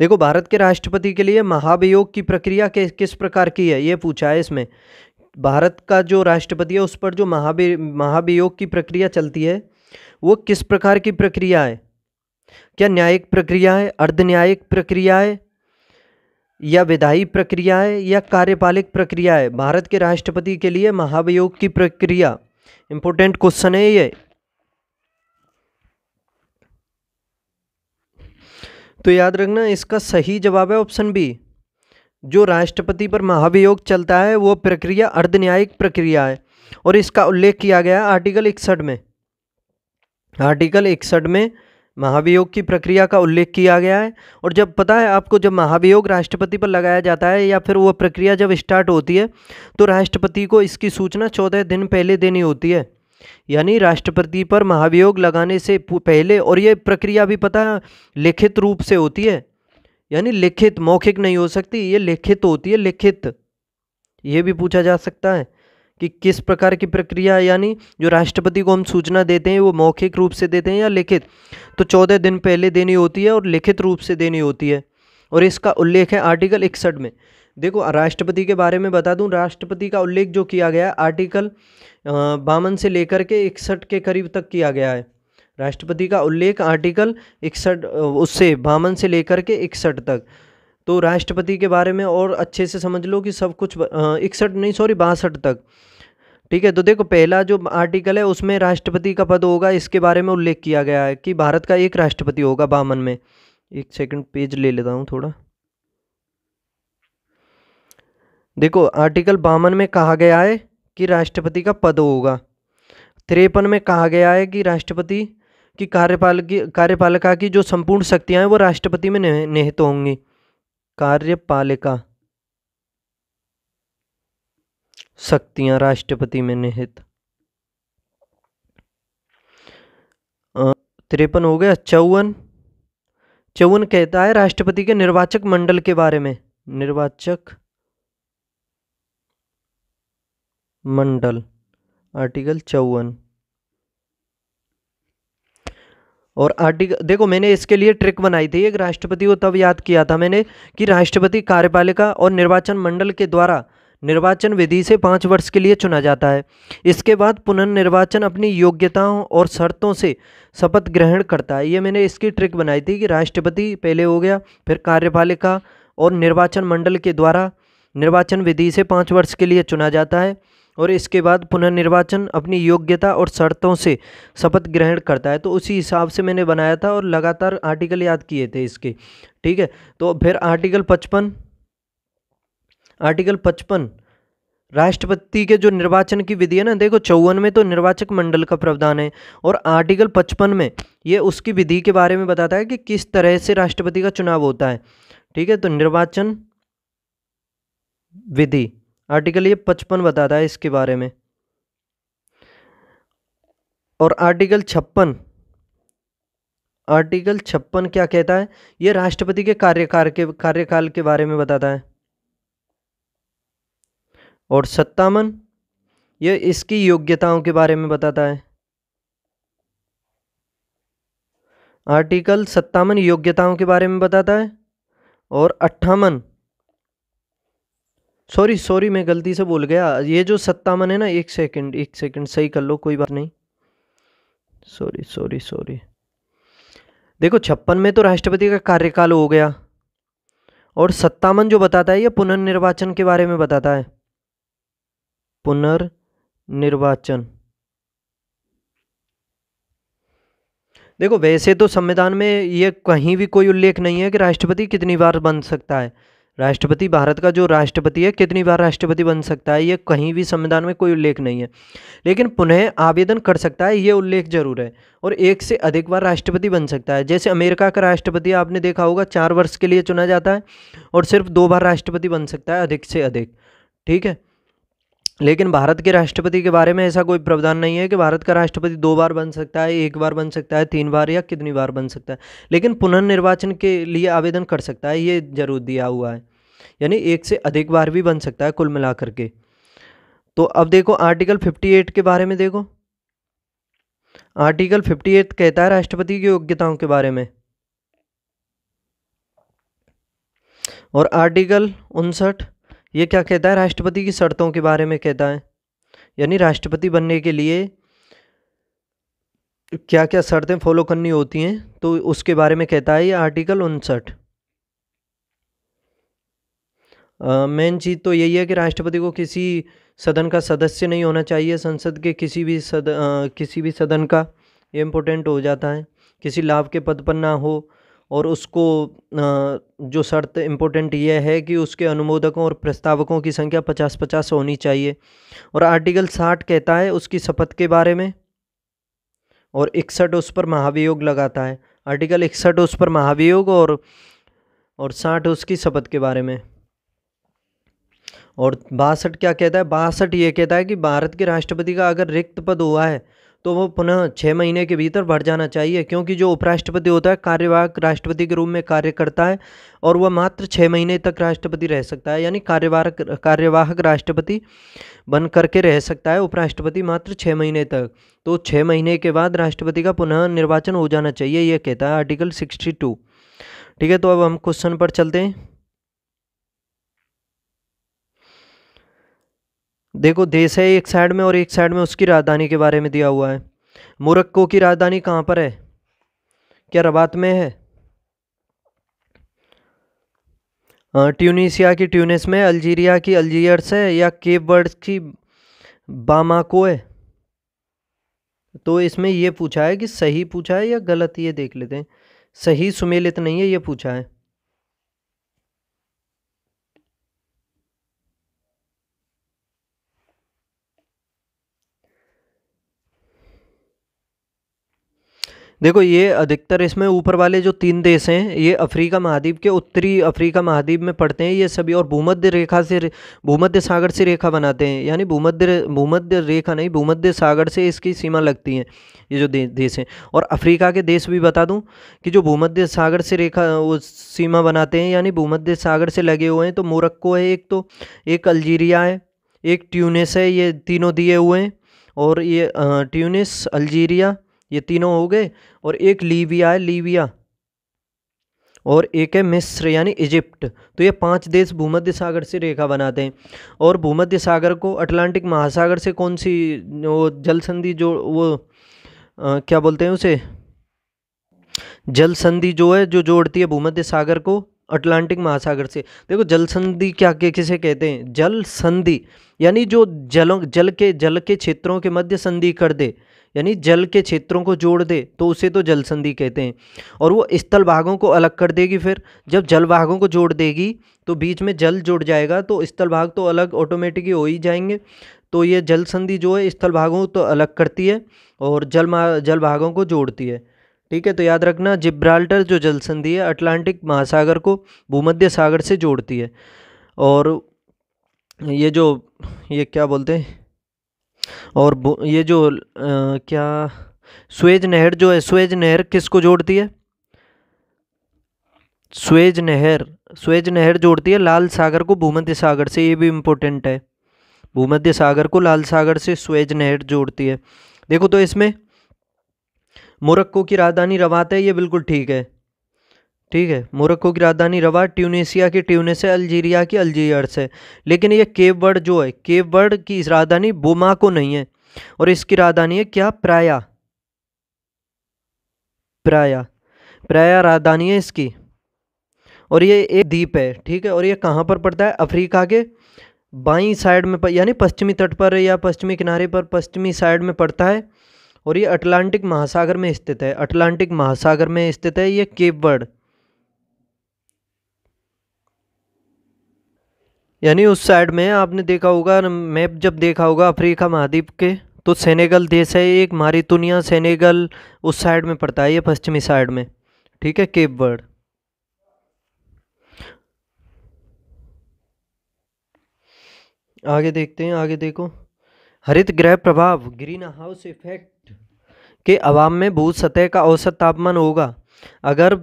देखो भारत के राष्ट्रपति के लिए महाभियोग की प्रक्रिया के किस प्रकार की है ये पूछा है इसमें भारत का जो राष्ट्रपति है उस पर जो महाभि महाभियोग की प्रक्रिया चलती है वो किस प्रकार की प्रक्रिया है क्या न्यायिक प्रक्रिया है अर्ध न्यायिक प्रक्रिया है या विधायी प्रक्रिया है या कार्यपालिक प्रक्रिया है भारत के राष्ट्रपति के लिए महाभियोग की प्रक्रिया इंपॉर्टेंट क्वेश्चन है ये तो याद रखना इसका सही जवाब है ऑप्शन बी जो राष्ट्रपति पर महाभियोग चलता है वो प्रक्रिया अर्धन्यायिक प्रक्रिया है और इसका उल्लेख किया गया है आर्टिकल इकसठ में आर्टिकल इकसठ में महाभियोग की प्रक्रिया का उल्लेख किया गया है और जब पता है आपको जब महाभियोग राष्ट्रपति पर लगाया जाता है या फिर वह प्रक्रिया जब स्टार्ट होती है तो राष्ट्रपति को इसकी सूचना चौदह दिन पहले देनी होती है यानी राष्ट्रपति पर महाभियोग लगाने से पहले और ये प्रक्रिया भी पता लिखित रूप से होती है यानी लिखित मौखिक नहीं हो सकती ये लिखित होती है लिखित ये भी पूछा जा सकता है कि किस प्रकार की प्रक्रिया यानी जो राष्ट्रपति को हम सूचना देते हैं वो मौखिक रूप से देते हैं या लिखित तो चौदह दिन पहले देनी होती है और लिखित रूप से देनी होती है और इसका उल्लेख है आर्टिकल इकसठ में देखो राष्ट्रपति के बारे में बता दूं राष्ट्रपति का उल्लेख जो किया गया आर्टिकल बावन से लेकर के इकसठ के करीब तक किया गया है राष्ट्रपति का उल्लेख आर्टिकल इकसठ उससे बावन से लेकर के इकसठ तक तो राष्ट्रपति के बारे में और अच्छे से समझ लो कि सब कुछ इकसठ नहीं सॉरी बासठ तक ठीक है तो देखो पहला जो आर्टिकल है उसमें राष्ट्रपति का पद होगा इसके बारे में उल्लेख किया गया है कि भारत का एक राष्ट्रपति होगा बामन में एक सेकंड पेज ले लेता हूँ थोड़ा देखो आर्टिकल बामन में कहा गया है कि राष्ट्रपति का पद होगा तिरपन में कहा गया है कि राष्ट्रपति की कार्यपाल की कार्यपालिका की जो संपूर्ण शक्तियाँ हैं वो राष्ट्रपति में निहित होंगी कार्यपालिका शक्तियाँ राष्ट्रपति में निहित तिरपन हो गया चौवन चौवन कहता है राष्ट्रपति के निर्वाचक मंडल के बारे में निर्वाचक मंडल आर्टिकल चौवन और आर्टिकल देखो मैंने इसके लिए ट्रिक बनाई थी एक राष्ट्रपति को तब याद किया था मैंने कि राष्ट्रपति कार्यपालिका और निर्वाचन मंडल के द्वारा निर्वाचन विधि से पाँच वर्ष के लिए चुना जाता है इसके बाद पुनर्निर्वाचन अपनी योग्यताओं और शर्तों से शपथ ग्रहण करता है ये मैंने इसकी ट्रिक बनाई थी कि राष्ट्रपति पहले हो गया फिर कार्यपालिका और निर्वाचन मंडल के द्वारा निर्वाचन विधि से पाँच वर्ष के लिए चुना जाता है और इसके बाद पुनर्निर्वाचन अपनी योग्यता और शर्तों से शपथ ग्रहण करता है तो उसी हिसाब से मैंने बनाया था और लगातार आर्टिकल याद किए थे इसके ठीक है तो फिर आर्टिकल पचपन आर्टिकल पचपन राष्ट्रपति के जो निर्वाचन की विधि है ना देखो चौवन में तो निर्वाचक मंडल का प्रावधान है और आर्टिकल पचपन में ये उसकी विधि के बारे में बताता है कि किस तरह से राष्ट्रपति का चुनाव होता है ठीक है तो निर्वाचन विधि आर्टिकल ये पचपन बताता है इसके बारे में और आर्टिकल छप्पन आर्टिकल छप्पन क्या कहता है ये राष्ट्रपति के कार्यकाल के कार्यकाल के बारे में बताता है और सत्तावन ये इसकी योग्यताओं के बारे में बताता है आर्टिकल सत्तावन योग्यताओं के बारे में बताता है और अट्ठावन सॉरी सॉरी मैं गलती से बोल गया ये जो सत्तावन है ना एक सेकंड एक सेकंड सही कर लो कोई बात नहीं सॉरी सॉरी सॉरी देखो छप्पन में तो राष्ट्रपति का कार्यकाल हो गया और सत्तावन जो बताता है ये पुनर्निर्वाचन के बारे में बताता है पुनर्निर्वाचन देखो वैसे तो संविधान में ये कहीं भी कोई उल्लेख नहीं है कि राष्ट्रपति कितनी बार बन सकता है राष्ट्रपति भारत का जो राष्ट्रपति है कितनी बार राष्ट्रपति बन सकता है ये कहीं भी संविधान में कोई उल्लेख नहीं है लेकिन पुनः आवेदन कर सकता है ये उल्लेख जरूर है और एक से अधिक बार राष्ट्रपति बन सकता है जैसे अमेरिका का राष्ट्रपति आपने देखा होगा चार वर्ष के लिए चुना जाता है और सिर्फ दो बार राष्ट्रपति बन सकता है अधिक से अधिक ठीक है लेकिन भारत के राष्ट्रपति के बारे में ऐसा कोई प्रावधान नहीं है कि भारत का राष्ट्रपति दो बार बन सकता है एक बार बन सकता है तीन बार या कितनी बार बन सकता है लेकिन पुनर्निर्वाचन के लिए आवेदन कर सकता है ये जरूर दिया हुआ है यानी एक से अधिक बार भी बन सकता है कुल मिलाकर के तो अब देखो आर्टिकल 58 के बारे में देखो आर्टिकल 58 कहता है राष्ट्रपति की योग्यताओं के बारे में और आर्टिकल उनसठ ये क्या कहता है राष्ट्रपति की शर्तों के बारे में कहता है यानी राष्ट्रपति बनने के लिए क्या क्या शर्तें फॉलो करनी होती हैं तो उसके बारे में कहता है ये आर्टिकल उनसठ मेन चीज़ तो यही है कि राष्ट्रपति को किसी सदन का सदस्य नहीं होना चाहिए संसद के किसी भी सद आ, किसी भी सदन का ये इम्पोर्टेंट हो जाता है किसी लाभ के पद पर ना हो और उसको जो शर्त इम्पोर्टेंट यह है कि उसके अनुमोदकों और प्रस्तावकों की संख्या पचास पचास होनी चाहिए और आर्टिकल साठ कहता है उसकी शपथ के बारे में और इकसठ उस पर महाभियोग लगाता है आर्टिकल इकसठ उस पर महाभियोग और और साठ उसकी शपथ के बारे में और बासठ क्या कहता है बासठ ये कहता है कि भारत के राष्ट्रपति का अगर रिक्त पद हुआ है तो वो पुनः छः महीने के भीतर भर जाना चाहिए क्योंकि जो उपराष्ट्रपति होता है कार्यवाहक राष्ट्रपति के रूप में कार्य करता है और वह मात्र छः महीने तक राष्ट्रपति रह सकता है यानी कार्यवाहक कार्यवाहक राष्ट्रपति बन करके रह सकता है उपराष्ट्रपति मात्र छः महीने तक तो छः महीने के बाद राष्ट्रपति का पुनः निर्वाचन हो जाना चाहिए यह कहता है आर्टिकल सिक्सटी टू ठीक है तो अब हम क्वेश्चन पर चलते हैं देखो देश है एक साइड में और एक साइड में उसकी राजधानी के बारे में दिया हुआ है मोरक्को की राजधानी कहाँ पर है क्या रबात में है हाँ, ट्यूनिशिया की ट्यूनिस में अल्जीरिया की अल्जीयर्स है या केप वर्ड की बामाको है तो इसमें यह पूछा है कि सही पूछा है या गलत ये देख लेते हैं सही सुमेलित नहीं है ये पूछा है देखो ये अधिकतर इसमें ऊपर वाले जो तीन देश हैं ये अफ्रीका महाद्वीप के उत्तरी अफ्रीका महाद्वीप में पड़ते हैं ये सभी और भूमध्य रेखा से भूमध्य सागर से रेखा बनाते हैं यानी भूमध्य भूमध्य रेखा नहीं भूमध्य सागर से इसकी सीमा लगती है ये जो दे, देश हैं और अफ्रीका के देश भी बता दूँ कि जो भूमध्य सागर से रेखा वो सीमा बनाते हैं यानी भूमध्य सागर से लगे हुए हैं तो मोरक्को है एक तो एक अल्जीरिया है एक ट्यूनिस है ये तीनों दिए हुए हैं और ये ट्यूनिस अल्जीरिया ये तीनों हो गए और एक लीबिया है लीबिया और एक है मिस्र यानी इजिप्ट तो ये पांच देश भूमध्य सागर से रेखा बनाते हैं और भूमध्य सागर को अटलांटिक महासागर से कौन सी वो जल संधि जो वो आ, क्या बोलते हैं उसे जल संधि जो है जो जोड़ती है भूमध्य सागर को अटलांटिक महासागर से देखो जल संधि क्या के किसे कहते हैं जल संधि यानी जो जलों जल के जल के क्षेत्रों के मध्य संधि कर दे यानी जल के क्षेत्रों को जोड़ दे तो उसे तो जल संधि कहते हैं और वो स्थल भागों को अलग कर देगी फिर जब जल भागों को जोड़ देगी तो बीच में जल जुड़ जाएगा तो स्थल भाग तो अलग ऑटोमेटिकली हो ही जाएंगे तो ये जल संधि जो है स्थल भागों को तो अलग करती है और जल जल भागों को जोड़ती है ठीक है तो याद रखना जिब्राल्टर जो जल संधि है अटलांटिक महासागर को भूमध्य सागर से जोड़ती है और ये जो ये क्या बोलते हैं और ये जो आ, क्या स्वेज नहर जो है स्वेज नहर किसको जोड़ती है स्वेज नहर स्वेज नहर जोड़ती है लाल सागर को भूमध्य सागर से ये भी इम्पोर्टेंट है भूमध्य सागर को लाल सागर से स्वेज नहर जोड़ती है देखो तो इसमें मोरक्को की राजधानी रवात है ये बिल्कुल ठीक है ठीक है मोरक्को की राजधानी रवा ट्यूनेशिया की ट्यूनिस है अल्जीरिया की अल्जीयर्स से लेकिन ये केव वर्ड जो है केव वर्ड की राजधानी बोमा को नहीं है और इसकी राजधानी है क्या प्राया प्राया प्राया राजधानी है इसकी और ये एक द्वीप है ठीक है और ये कहाँ पर पड़ता है अफ्रीका के बाई साइड में यानी पश्चिमी तट पर या पश्चिमी किनारे पर पश्चिमी साइड में पड़ता है और ये अटलांटिक महासागर में स्थित है अटलांटिक महासागर में स्थित है ये केप वर्ड यानी उस साइड में आपने देखा होगा मैप जब देखा होगा अफ्रीका महाद्वीप के तो सेनेगल देश है एक मारितुनिया सेनेगल उस साइड में पड़ता है ये पश्चिमी साइड में ठीक है केप वर्ड आगे देखते हैं आगे देखो हरित ग्रह प्रभाव ग्रीन हाउस इफेक्ट के अवाम में भू सतह का औसत तापमान होगा अगर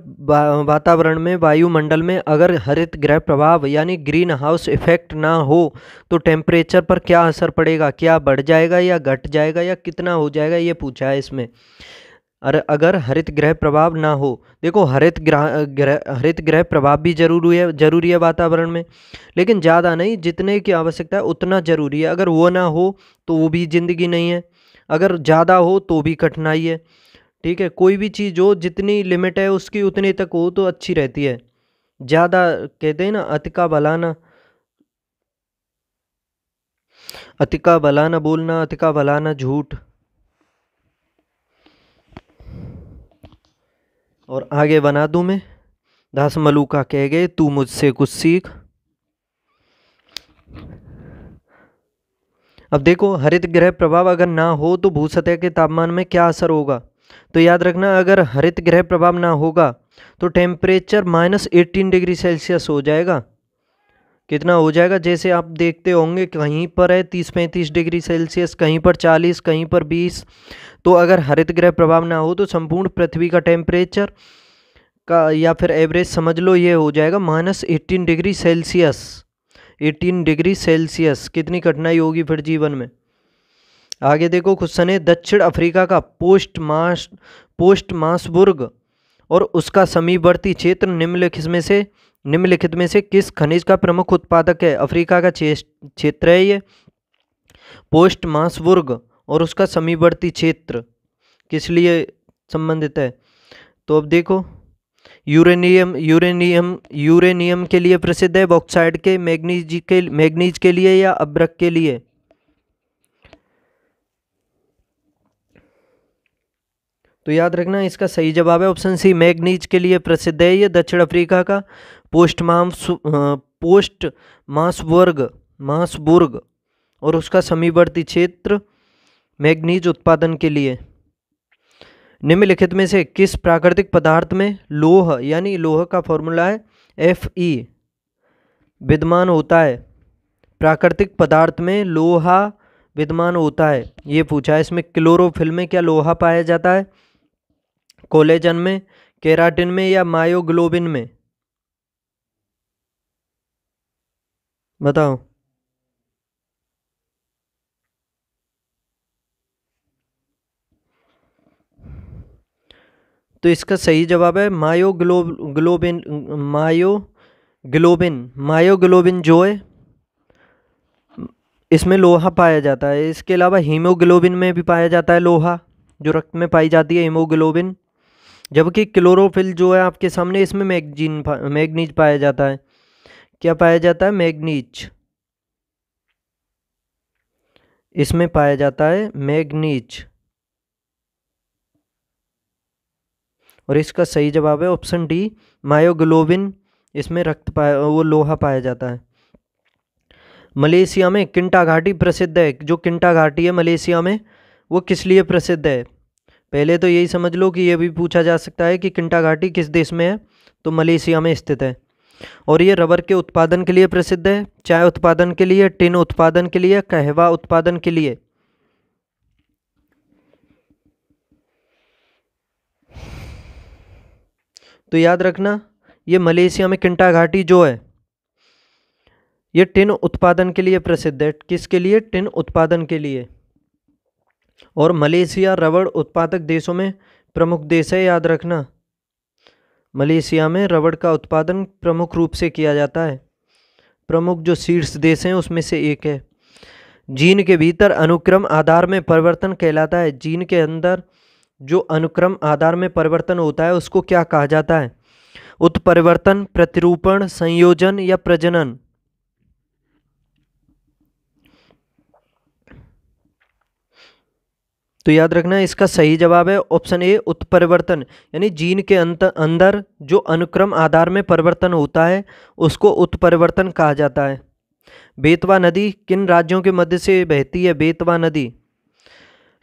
वातावरण में वायुमंडल में अगर हरित गृह प्रभाव यानी ग्रीन हाउस इफेक्ट ना हो तो टेम्परेचर पर क्या असर पड़ेगा क्या बढ़ जाएगा या घट जाएगा या कितना हो जाएगा ये पूछा है इसमें अरे अगर हरित ग्रह प्रभाव ना हो देखो हरित ग्रह ग्रह हरित ग्रह प्रभाव भी जरूरी है जरूरी है वातावरण में लेकिन ज़्यादा नहीं जितने की आवश्यकता है उतना ज़रूरी है अगर वो ना हो तो वो भी ज़िंदगी नहीं है अगर ज़्यादा हो तो भी कठिनाई है ठीक है कोई भी चीज़ हो जितनी लिमिट है उसकी उतने तक हो तो अच्छी रहती है ज़्यादा कहते हैं ना अतिका बलाना अतिका बलाना बोलना अतिका बलाना झूठ और आगे बना दूं मैं दास मलूका कह गए तू मुझसे कुछ सीख अब देखो हरित ग्रह प्रभाव अगर ना हो तो भूसतह के तापमान में क्या असर होगा तो याद रखना अगर हरित गृह प्रभाव ना होगा तो temperature minus eighteen degree Celsius हो जाएगा कितना हो जाएगा जैसे आप देखते होंगे कहीं पर है तीस पैंतीस डिग्री सेल्सियस कहीं पर चालीस कहीं पर बीस तो अगर हरित गृह प्रभाव ना हो तो संपूर्ण पृथ्वी का टेम्परेचर का या फिर एवरेज समझ लो ये हो जाएगा minus eighteen degree Celsius eighteen degree Celsius कितनी कठिनाई होगी फिर जीवन में आगे देखो क्वेश्चन है दक्षिण अफ्रीका का पोस्ट मास पोस्ट मासबुर्ग और उसका समीपवर्ती क्षेत्र निम्नलिखित में से निम्नलिखित में से किस खनिज का प्रमुख उत्पादक है अफ्रीका का क्षेत्र है ये पोस्ट मासबुर्ग और उसका समीपवर्ती क्षेत्र किस लिए संबंधित है तो अब देखो यूरेनियम यूरेनियम यूरेनियम के लिए प्रसिद्ध है बॉक्साइड के मैग्नीज के मैग्नीज के लिए या अब्रक के लिए तो याद रखना इसका सही जवाब है ऑप्शन सी मैगनीज के लिए प्रसिद्ध है ये दक्षिण अफ्रीका का पोस्ट मांस पोस्ट मांसवर्ग मांसबुर्ग और उसका समीवर्ती क्षेत्र मैग्नीज उत्पादन के लिए निम्नलिखित में से किस प्राकृतिक पदार्थ में लोह यानी लोह का फॉर्मूला है एफ ई विद्यमान होता है प्राकृतिक पदार्थ में लोहा विद्यमान होता है ये पूछा है इसमें क्लोरोफिल में क्या लोहा पाया जाता है कोलेजन में केराटिन में या मायोग्लोबिन में बताओ तो इसका सही जवाब है myoglobin myoglobin myoglobin myoglobin जो है इसमें लोहा पाया जाता है इसके अलावा हीमोग्लोबिन में भी पाया जाता है लोहा जो रक्त में पाई जाती है हीमोग्लोबिन जबकि क्लोरोफिल जो है आपके सामने इसमें मैगजीन मैगनीज पाया जाता है क्या पाया जाता है मैगनीज इसमें पाया जाता है मैगनीज और इसका सही जवाब है ऑप्शन डी मायोग्लोबिन इसमें रक्त पाया वो लोहा पाया जाता है मलेशिया में किंटा घाटी प्रसिद्ध है जो किंटा घाटी है मलेशिया में वो किस लिए प्रसिद्ध है पहले तो यही समझ लो कि ये भी पूछा जा सकता है कि किंटा घाटी किस देश में है तो मलेशिया में स्थित है और ये रबर के उत्पादन के लिए प्रसिद्ध है चाय उत्पादन के लिए टिन उत्पादन के लिए कहवा उत्पादन के लिए तो याद रखना ये मलेशिया में किंटा घाटी जो है ये टिन उत्पादन के लिए प्रसिद्ध है किसके लिए टिन उत्पादन के लिए और मलेशिया रबड़ उत्पादक देशों में प्रमुख देश है याद रखना मलेशिया में रबड़ का उत्पादन प्रमुख रूप से किया जाता है प्रमुख जो शीर्ष देश हैं उसमें से एक है जीन के भीतर अनुक्रम आधार में परिवर्तन कहलाता है जीन के अंदर जो अनुक्रम आधार में परिवर्तन होता है उसको क्या कहा जाता है उत्परिवर्तन प्रतिरूपण संयोजन या प्रजनन तो याद रखना इसका सही जवाब है ऑप्शन ए उत्परिवर्तन यानी जीन के अंत अंदर जो अनुक्रम आधार में परिवर्तन होता है उसको उत्परिवर्तन कहा जाता है बेतवा नदी किन राज्यों के मध्य से बहती है बेतवा नदी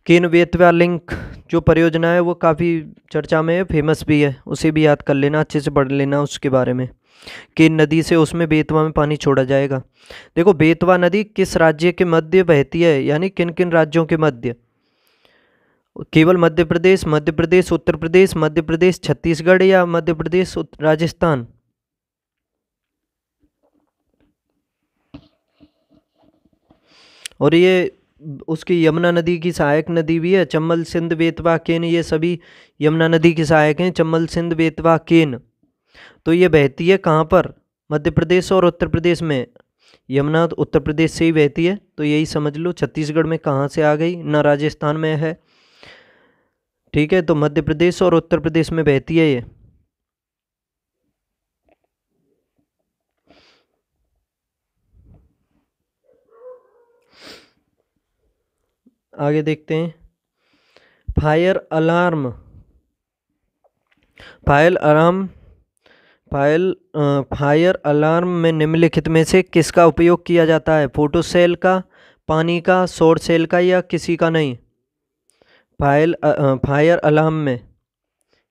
किन बेतवा लिंक जो परियोजना है वो काफ़ी चर्चा में है फेमस भी है उसे भी याद कर लेना अच्छे से पढ़ लेना उसके बारे में किन नदी से उसमें बेतवा में पानी छोड़ा जाएगा देखो बेतवा नदी किस राज्य के मध्य बहती है यानी किन किन राज्यों के मध्य केवल मध्य प्रदेश मध्य प्रदेश उत्तर प्रदेश मध्य प्रदेश छत्तीसगढ़ या मध्य प्रदेश राजस्थान और ये उसकी यमुना नदी की सहायक नदी भी है चम्बल सिंध बेतवा केन ये सभी यमुना नदी की सहायक हैं चम्बल सिंध बेतवा केन तो ये बहती है कहाँ पर मध्य प्रदेश और उत्तर प्रदेश में यमुना उत्तर प्रदेश से ही बहती है तो यही समझ लो छत्तीसगढ़ में कहाँ से आ गई ना राजस्थान में है ठीक है तो मध्य प्रदेश और उत्तर प्रदेश में बहती है ये आगे देखते हैं fire alarm fire alarm fire fire alarm में निम्नलिखित में से किसका उपयोग किया जाता है फोटो सेल का पानी का सोर सेल का या किसी का नहीं फायल फायर अलहम में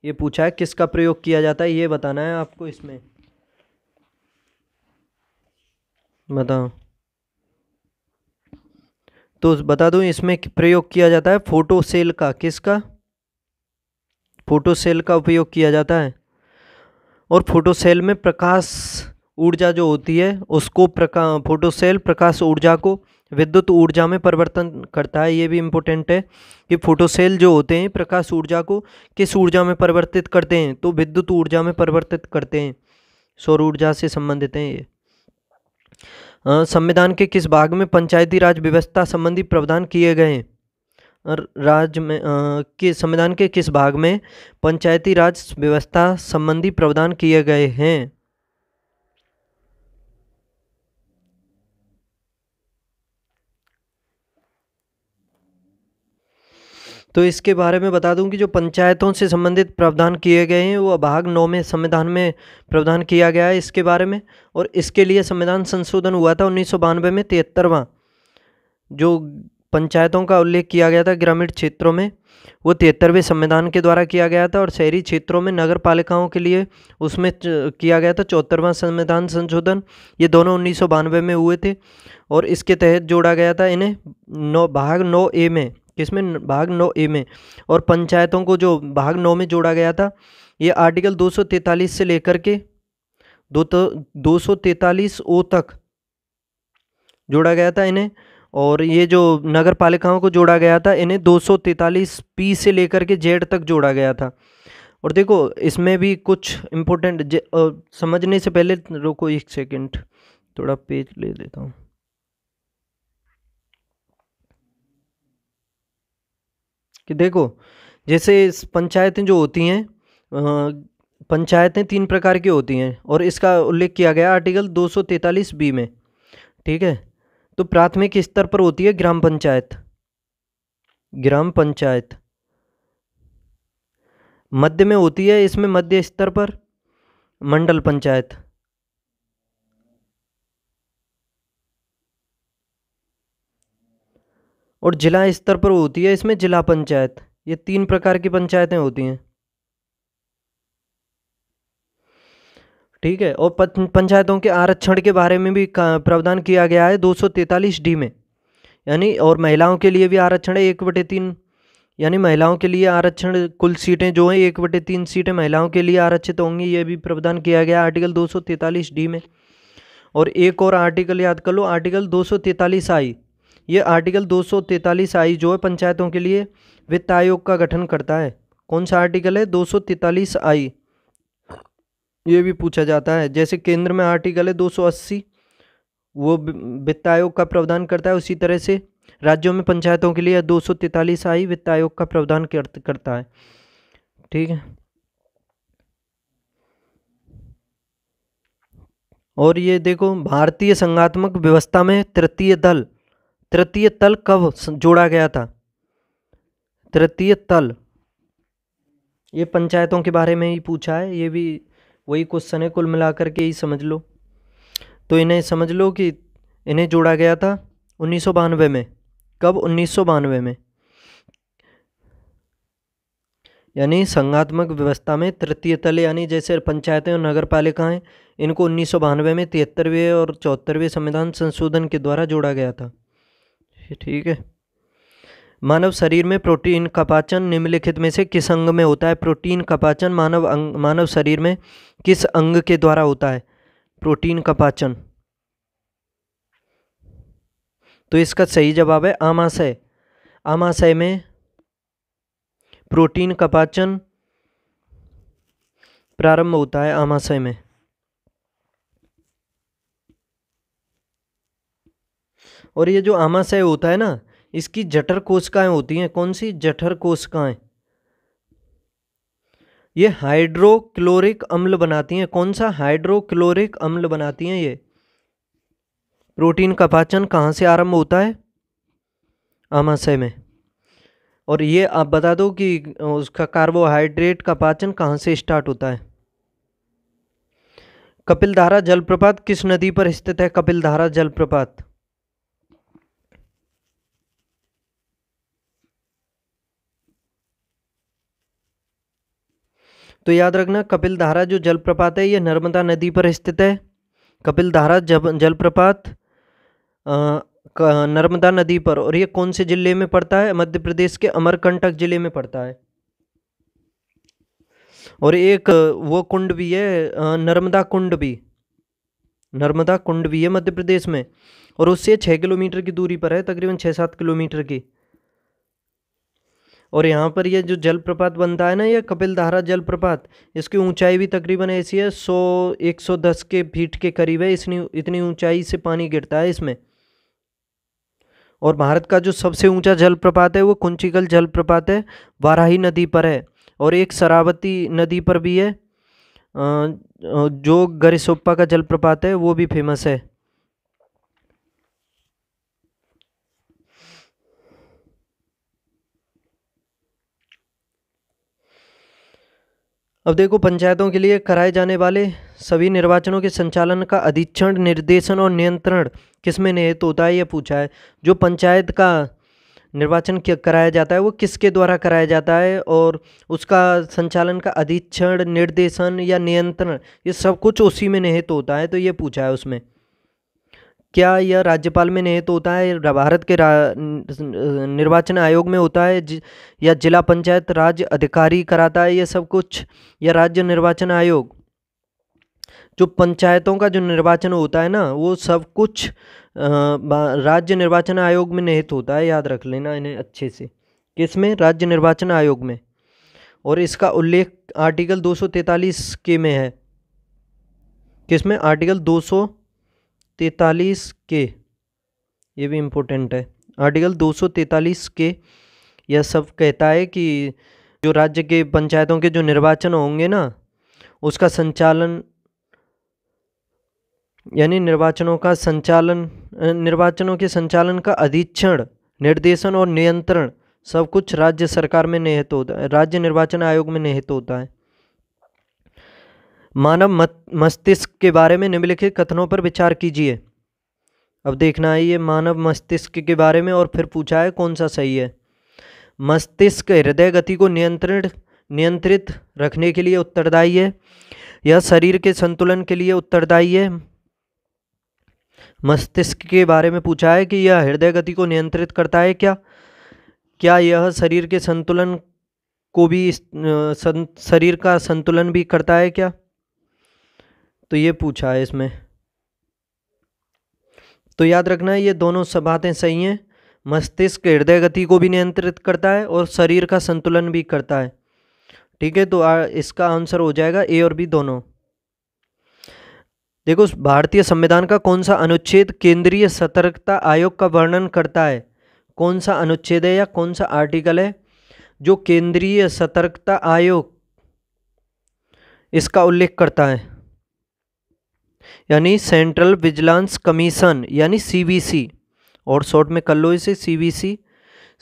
ये पूछा है किसका प्रयोग किया जाता है ये बताना है आपको इसमें बताओ तो बता दूं इसमें प्रयोग किया जाता है फोटो सेल का किसका फोटो सेल का उपयोग किया जाता है और फोटो सेल में प्रकाश ऊर्जा जो होती है उसको प्रका फोटो सेल प्रकाश ऊर्जा को विद्युत ऊर्जा में परिवर्तन करता है ये भी इम्पोर्टेंट है कि फोटोसेल जो होते हैं प्रकाश ऊर्जा को किस ऊर्जा में परिवर्तित करते हैं तो विद्युत ऊर्जा में परिवर्तित करते हैं सौर ऊर्जा से संबंधित हैं ये संविधान के किस भाग में पंचायती राज व्यवस्था संबंधी प्रावधान किए गए हैं राज्य में के संविधान के किस भाग में पंचायती राज व्यवस्था संबंधी प्रावधान किए गए हैं तो इसके बारे में बता दूं कि जो पंचायतों से संबंधित प्रावधान किए गए हैं वो भाग नौ में संविधान में प्रावधान किया गया है इसके बारे में और इसके लिए संविधान संशोधन हुआ था उन्नीस में तिहत्तरवा जो पंचायतों का उल्लेख किया गया था ग्रामीण क्षेत्रों में वो तिहत्तरवें संविधान के द्वारा किया गया था और शहरी क्षेत्रों में नगर पालिकाओं के लिए उसमें किया गया था चौहत्तरवा संविधान संशोधन ये दोनों उन्नीस में हुए थे और इसके तहत जोड़ा गया था इन्हें नौ भाग नौ ए में किसमें भाग नौ ए में और पंचायतों को जो भाग नौ में जोड़ा गया था ये आर्टिकल 243 से लेकर के दो तो दो ओ तक जोड़ा गया था इन्हें और ये जो नगर पालिकाओं को जोड़ा गया था इन्हें 243 पी से लेकर के जेड तक जोड़ा गया था और देखो इसमें भी कुछ इम्पोर्टेंट समझने से पहले रुको एक सेकंड थोड़ा पेज ले देता हूँ कि देखो जैसे पंचायतें जो होती हैं पंचायतें तीन प्रकार की होती हैं और इसका उल्लेख किया गया आर्टिकल 243 बी में ठीक है तो प्राथमिक स्तर पर होती है ग्राम पंचायत ग्राम पंचायत मध्य में होती है इसमें मध्य स्तर पर मंडल पंचायत और जिला स्तर पर होती है इसमें जिला पंचायत ये तीन प्रकार की पंचायतें होती हैं ठीक है और पंचायतों के आरक्षण के बारे में भी प्रावधान किया गया है दो डी में यानी और महिलाओं के लिए भी आरक्षण है एक बटे तीन यानी महिलाओं के लिए आरक्षण कुल सीटें जो हैं एक बटे तीन सीटें महिलाओं के लिए आरक्षित होंगी ये भी प्रावधान किया गया आर्टिकल दो डी में और एक और आर्टिकल याद कर लो आर्टिकल दो आई ये आर्टिकल 243 आई जो है पंचायतों के लिए वित्त आयोग का गठन करता है कौन सा आर्टिकल है 243 आई ये भी पूछा जाता है जैसे केंद्र में आर्टिकल है 280 वो वित्त आयोग का प्रावधान करता है उसी तरह से राज्यों में पंचायतों के लिए दो आई वित्त आयोग का प्रावधान करता है ठीक है और ये देखो भारतीय संघात्मक व्यवस्था में तृतीय दल तृतीय तल कब जोड़ा गया था तृतीय तल ये पंचायतों के बारे में ही पूछा है ये भी वही क्वेश्चन है कुल मिलाकर के ही समझ लो तो इन्हें समझ लो कि इन्हें जोड़ा गया था उन्नीस में कब उन्नीस में यानी संघात्मक व्यवस्था में तृतीय तल यानी जैसे पंचायतें और नगर पालिकाएँ इनको उन्नीस में तिहत्तरवें और चौहत्तरवें संविधान संशोधन के द्वारा जोड़ा गया था ठीक है मानव शरीर में प्रोटीन का पाचन निम्नलिखित में से किस अंग में होता है प्रोटीन का पाचन मानव अंग मानव शरीर में किस अंग के द्वारा होता है प्रोटीन का पाचन तो इसका सही जवाब है आमाशय आमाशय में प्रोटीन का पाचन प्रारंभ होता है आमाशय में और ये जो आमाशय होता है ना इसकी जठर कोशिकाएं होती हैं कौन सी जठर कोशिकाएं ये हाइड्रोक्लोरिक अम्ल बनाती हैं कौन सा हाइड्रोक्लोरिक अम्ल बनाती हैं ये प्रोटीन का पाचन कहाँ से आरंभ होता है आमाशय में और ये आप बता दो कि उसका कार्बोहाइड्रेट का पाचन कहाँ से स्टार्ट होता है कपिलधारा जलप्रपात किस नदी पर स्थित है कपिलधारा जलप्रपात तो याद रखना कपिल धारा जो जलप्रपात है ये नर्मदा नदी पर स्थित है कपिल धारा जब जलप्रपात नर्मदा नदी पर और ये कौन से ज़िले में पड़ता है मध्य प्रदेश के अमरकंटक ज़िले में पड़ता है और एक वो कुंड भी है नर्मदा कुंड भी नर्मदा कुंड भी है मध्य प्रदेश में और उससे छः किलोमीटर की दूरी पर है तकरीबन छः सात किलोमीटर की और यहाँ पर ये जो जलप्रपात बनता है ना ये कपिल धारा जलप्रपात इसकी ऊंचाई भी तकरीबन ऐसी है सौ एक सौ दस के फीट के करीब है इसनी इतनी ऊंचाई से पानी गिरता है इसमें और भारत का जो सबसे ऊंचा जलप्रपात है वो कुंचिकल जलप्रपात है वाराही नदी पर है और एक शरावती नदी पर भी है जो गरीसोप्पा का जलप्रपात है वो भी फेमस है अब देखो पंचायतों के लिए कराए जाने वाले सभी निर्वाचनों के संचालन का अधीक्षण निर्देशन और नियंत्रण किसमें निहित होता है यह पूछा है जो पंचायत का निर्वाचन कराया जाता है वो किसके द्वारा कराया जाता है और उसका संचालन का अधीक्षण निर्देशन या नियंत्रण ये सब कुछ उसी में निहित होता है तो ये पूछा है उसमें क्या यह राज्यपाल में नहीं तो होता है भारत के निर्वाचन आयोग में होता है या जिला पंचायत राज अधिकारी कराता है यह सब कुछ या राज्य निर्वाचन आयोग जो पंचायतों का जो निर्वाचन होता है ना वो सब कुछ राज्य निर्वाचन आयोग में निहित होता है याद रख लेना इन्हें अच्छे से किसमें राज्य निर्वाचन आयोग में और इसका उल्लेख आर्टिकल दो के में है किसमें आर्टिकल दो तैतालीस के ये भी इम्पोर्टेंट है आर्टिकल 243 के यह सब कहता है कि जो राज्य के पंचायतों के जो निर्वाचन होंगे ना उसका संचालन यानी निर्वाचनों का संचालन निर्वाचनों के संचालन का अधीक्षण निर्देशन और नियंत्रण सब कुछ राज्य सरकार में निहित होता है राज्य निर्वाचन आयोग में निहित होता है मानव मस्तिष्क के बारे में निम्नलिखित कथनों पर विचार कीजिए अब देखना है ये मानव मस्तिष्क के बारे में और फिर पूछा है कौन सा सही है मस्तिष्क हृदय गति को नियंत्रित नियंत्रित रखने के लिए उत्तरदायी है यह शरीर के संतुलन के लिए उत्तरदायी है मस्तिष्क के बारे में पूछा है कि यह हृदय गति को नियंत्रित करता है क्या क्या यह शरीर के संतुलन को भी सं, शरीर का संतुलन भी करता है क्या तो ये पूछा है इसमें तो याद रखना है ये दोनों सब बातें सही हैं मस्तिष्क हृदय गति को भी नियंत्रित करता है और शरीर का संतुलन भी करता है ठीक है तो आ, इसका आंसर हो जाएगा ए और बी दोनों देखो भारतीय संविधान का कौन सा अनुच्छेद केंद्रीय सतर्कता आयोग का वर्णन करता है कौन सा अनुच्छेद है या कौन सा आर्टिकल है जो केंद्रीय सतर्कता आयोग इसका उल्लेख करता है यानी सेंट्रल विजिलेंस कमीशन यानी सीबीसी और शॉर्ट में कर लो इसे सीबीसी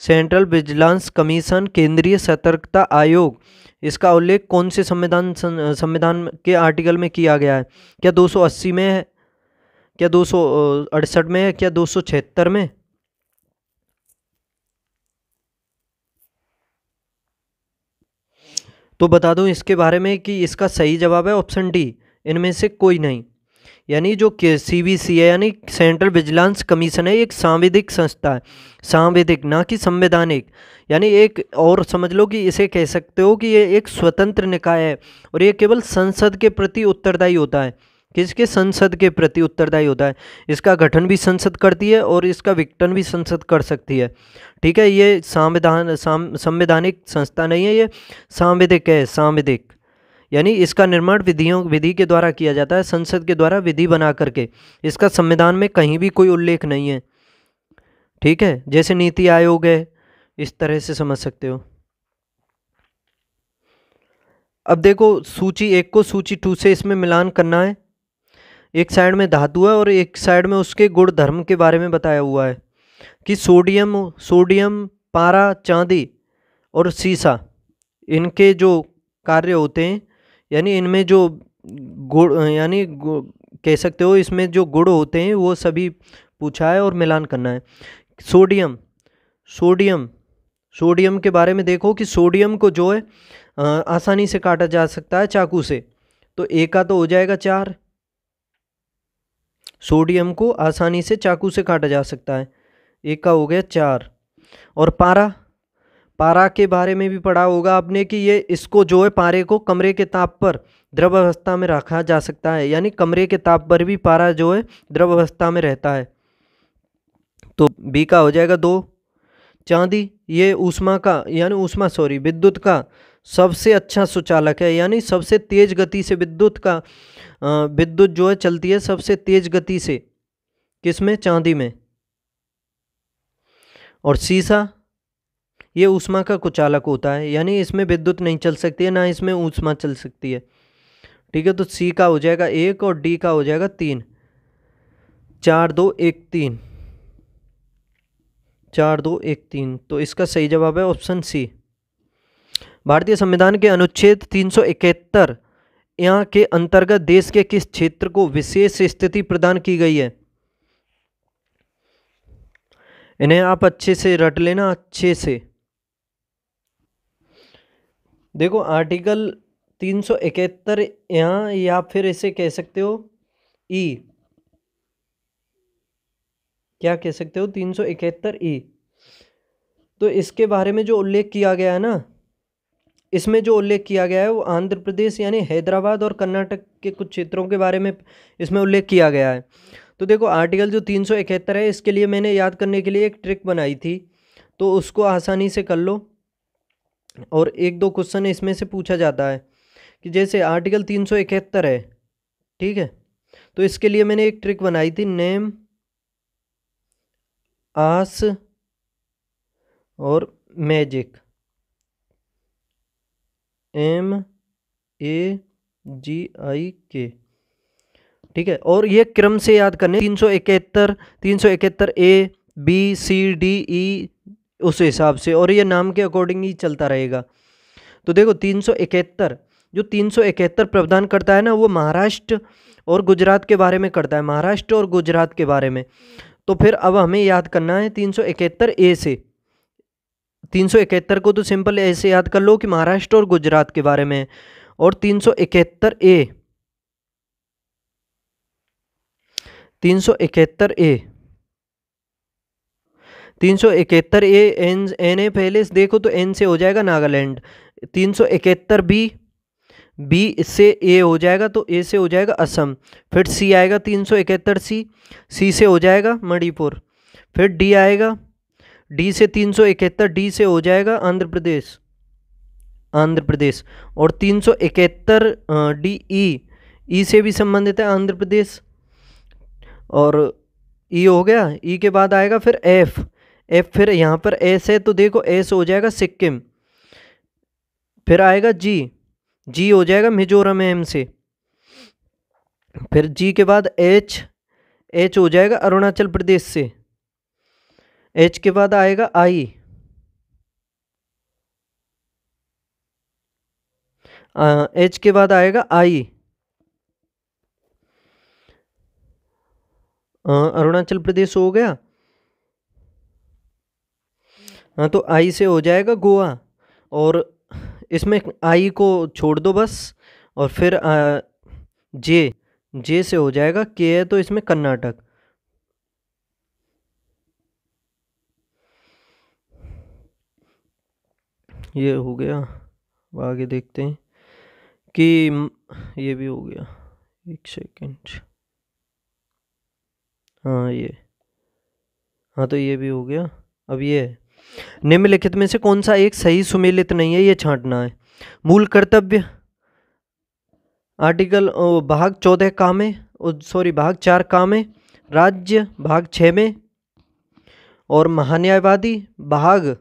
सेंट्रल विजिलेंस कमीशन केंद्रीय सतर्कता आयोग इसका उल्लेख कौन से संविधान संविधान के आर्टिकल में किया गया है क्या 280 में है क्या दो में है क्या दो में तो बता दूं इसके बारे में कि इसका सही जवाब है ऑप्शन डी इनमें से कोई नहीं यानी जो के सी बी सी है यानी सेंट्रल विजिलेंस कमीशन है एक सांविधिक संस्था है सांविधिक ना कि संवैधानिक यानी एक और समझ लो कि इसे कह सकते हो कि ये एक स्वतंत्र निकाय है और ये केवल संसद के प्रति उत्तरदायी होता है किसके संसद के प्रति उत्तरदायी होता है इसका गठन भी संसद करती है और इसका विघटन भी संसद कर सकती है ठीक है ये संविधान संवैधानिक संस्था नहीं है ये सांविधिक है सांविधिक यानी इसका निर्माण विधियों विधि के द्वारा किया जाता है संसद के द्वारा विधि बना करके इसका संविधान में कहीं भी कोई उल्लेख नहीं है ठीक है जैसे नीति आयोग है इस तरह से समझ सकते हो अब देखो सूची एक को सूची टू से इसमें मिलान करना है एक साइड में धातु है और एक साइड में उसके गुण धर्म के बारे में बताया हुआ है कि सोडियम सोडियम पारा चांदी और सीसा इनके जो कार्य होते हैं यानी इनमें जो गुड़ यानी कह सकते हो इसमें जो गुड़ होते हैं वो सभी पूछा है और मिलान करना है सोडियम सोडियम सोडियम के बारे में देखो कि सोडियम को जो है आ, आसानी से काटा जा सकता है चाकू से तो एक का तो हो जाएगा चार सोडियम को आसानी से चाकू से काटा जा सकता है एक का हो गया चार और पारा पारा के बारे में भी पढ़ा होगा आपने कि ये इसको जो है पारे को कमरे के ताप पर द्रव अवस्था में रखा जा सकता है यानी कमरे के ताप पर भी पारा जो है द्रव अवस्था में रहता है तो बी का हो जाएगा दो चांदी ये ऊष्मा का यानी ऊष्मा सॉरी विद्युत का सबसे अच्छा सुचालक है यानी सबसे तेज गति से विद्युत का विद्युत जो है चलती है सबसे तेज गति से किसमें चांदी में और शीशा ये ऊष्मा का कुचालक होता है यानी इसमें विद्युत नहीं चल सकती है ना इसमें ऊष्मा चल सकती है ठीक है तो सी का हो जाएगा एक और डी का हो जाएगा तीन चार दो एक तीन चार दो एक तीन तो इसका सही जवाब है ऑप्शन सी भारतीय संविधान के अनुच्छेद तीन सौ इकहत्तर यहाँ के अंतर्गत देश के किस क्षेत्र को विशेष स्थिति प्रदान की गई है इन्हें आप अच्छे से रट लेना अच्छे से देखो आर्टिकल तीन सौ इकहत्तर यहाँ या फिर इसे कह सकते हो ई e। क्या कह सकते हो तीन सौ इकहत्तर ई e। तो इसके बारे में जो उल्लेख किया गया है ना इसमें जो उल्लेख किया गया है वो आंध्र प्रदेश यानी हैदराबाद और कर्नाटक के कुछ क्षेत्रों के बारे में इसमें उल्लेख किया गया है तो देखो आर्टिकल जो तीन सौ इकहत्तर है इसके लिए मैंने याद करने के लिए एक ट्रिक बनाई थी तो उसको आसानी से कर लो और एक दो क्वेश्चन इसमें से पूछा जाता है कि जैसे आर्टिकल तीन सौ इकहत्तर है ठीक है तो इसके लिए मैंने एक ट्रिक बनाई थी नेम आस और मैजिक एम ए जी आई के ठीक है और ये क्रम से याद करने तीन सौ इकहत्तर तीन सौ इकहत्तर A B C D E उस हिसाब से और ये नाम के अकॉर्डिंग ही चलता रहेगा तो देखो तीन जो तीन प्रावधान करता है ना वो महाराष्ट्र और गुजरात के बारे में करता है महाराष्ट्र और गुजरात के बारे में तो फिर अब हमें याद करना है तीन ए से तीन को तो सिंपल ऐसे याद कर लो कि महाराष्ट्र और गुजरात के बारे में और तीन ए तीन ए तीन सौ इकहत्तर ए एन एन ए पहले देखो तो एन से हो जाएगा नागालैंड तीन सौ इकहत्तर बी बी से ए हो जाएगा तो ए से हो जाएगा असम फिर सी आएगा तीन सौ इकहत्तर सी सी से हो जाएगा मणिपुर फिर डी आएगा डी से तीन सौ इकहत्तर डी से हो जाएगा आंध्र प्रदेश आंध्र प्रदेश और तीन सौ इकहत्तर डी ई ई से भी संबंधित है आंध्र प्रदेश और ई हो गया ई के बाद आएगा फिर एफ़ एफ फिर यहाँ पर एस है तो देखो एस हो जाएगा सिक्किम फिर आएगा जी जी हो जाएगा मिजोरम एम से फिर जी के बाद एच एच हो जाएगा अरुणाचल प्रदेश से एच के बाद आएगा आई एच के बाद आएगा आई अरुणाचल प्रदेश हो गया हाँ तो आई से हो जाएगा गोवा और इसमें आई को छोड़ दो बस और फिर आ, जे जे से हो जाएगा के है तो इसमें कर्नाटक ये हो गया अब आगे देखते हैं कि ये भी हो गया एक सेकेंड हाँ ये हाँ तो ये भी हो गया अब ये है निम्नलिखित में से कौन सा एक सही सुमेलित नहीं है ये छांटना है मूल कर्तव्य आर्टिकल भाग चौदह का में सॉरी भाग चार का में राज्य भाग छः में और महान्यायवादी भाग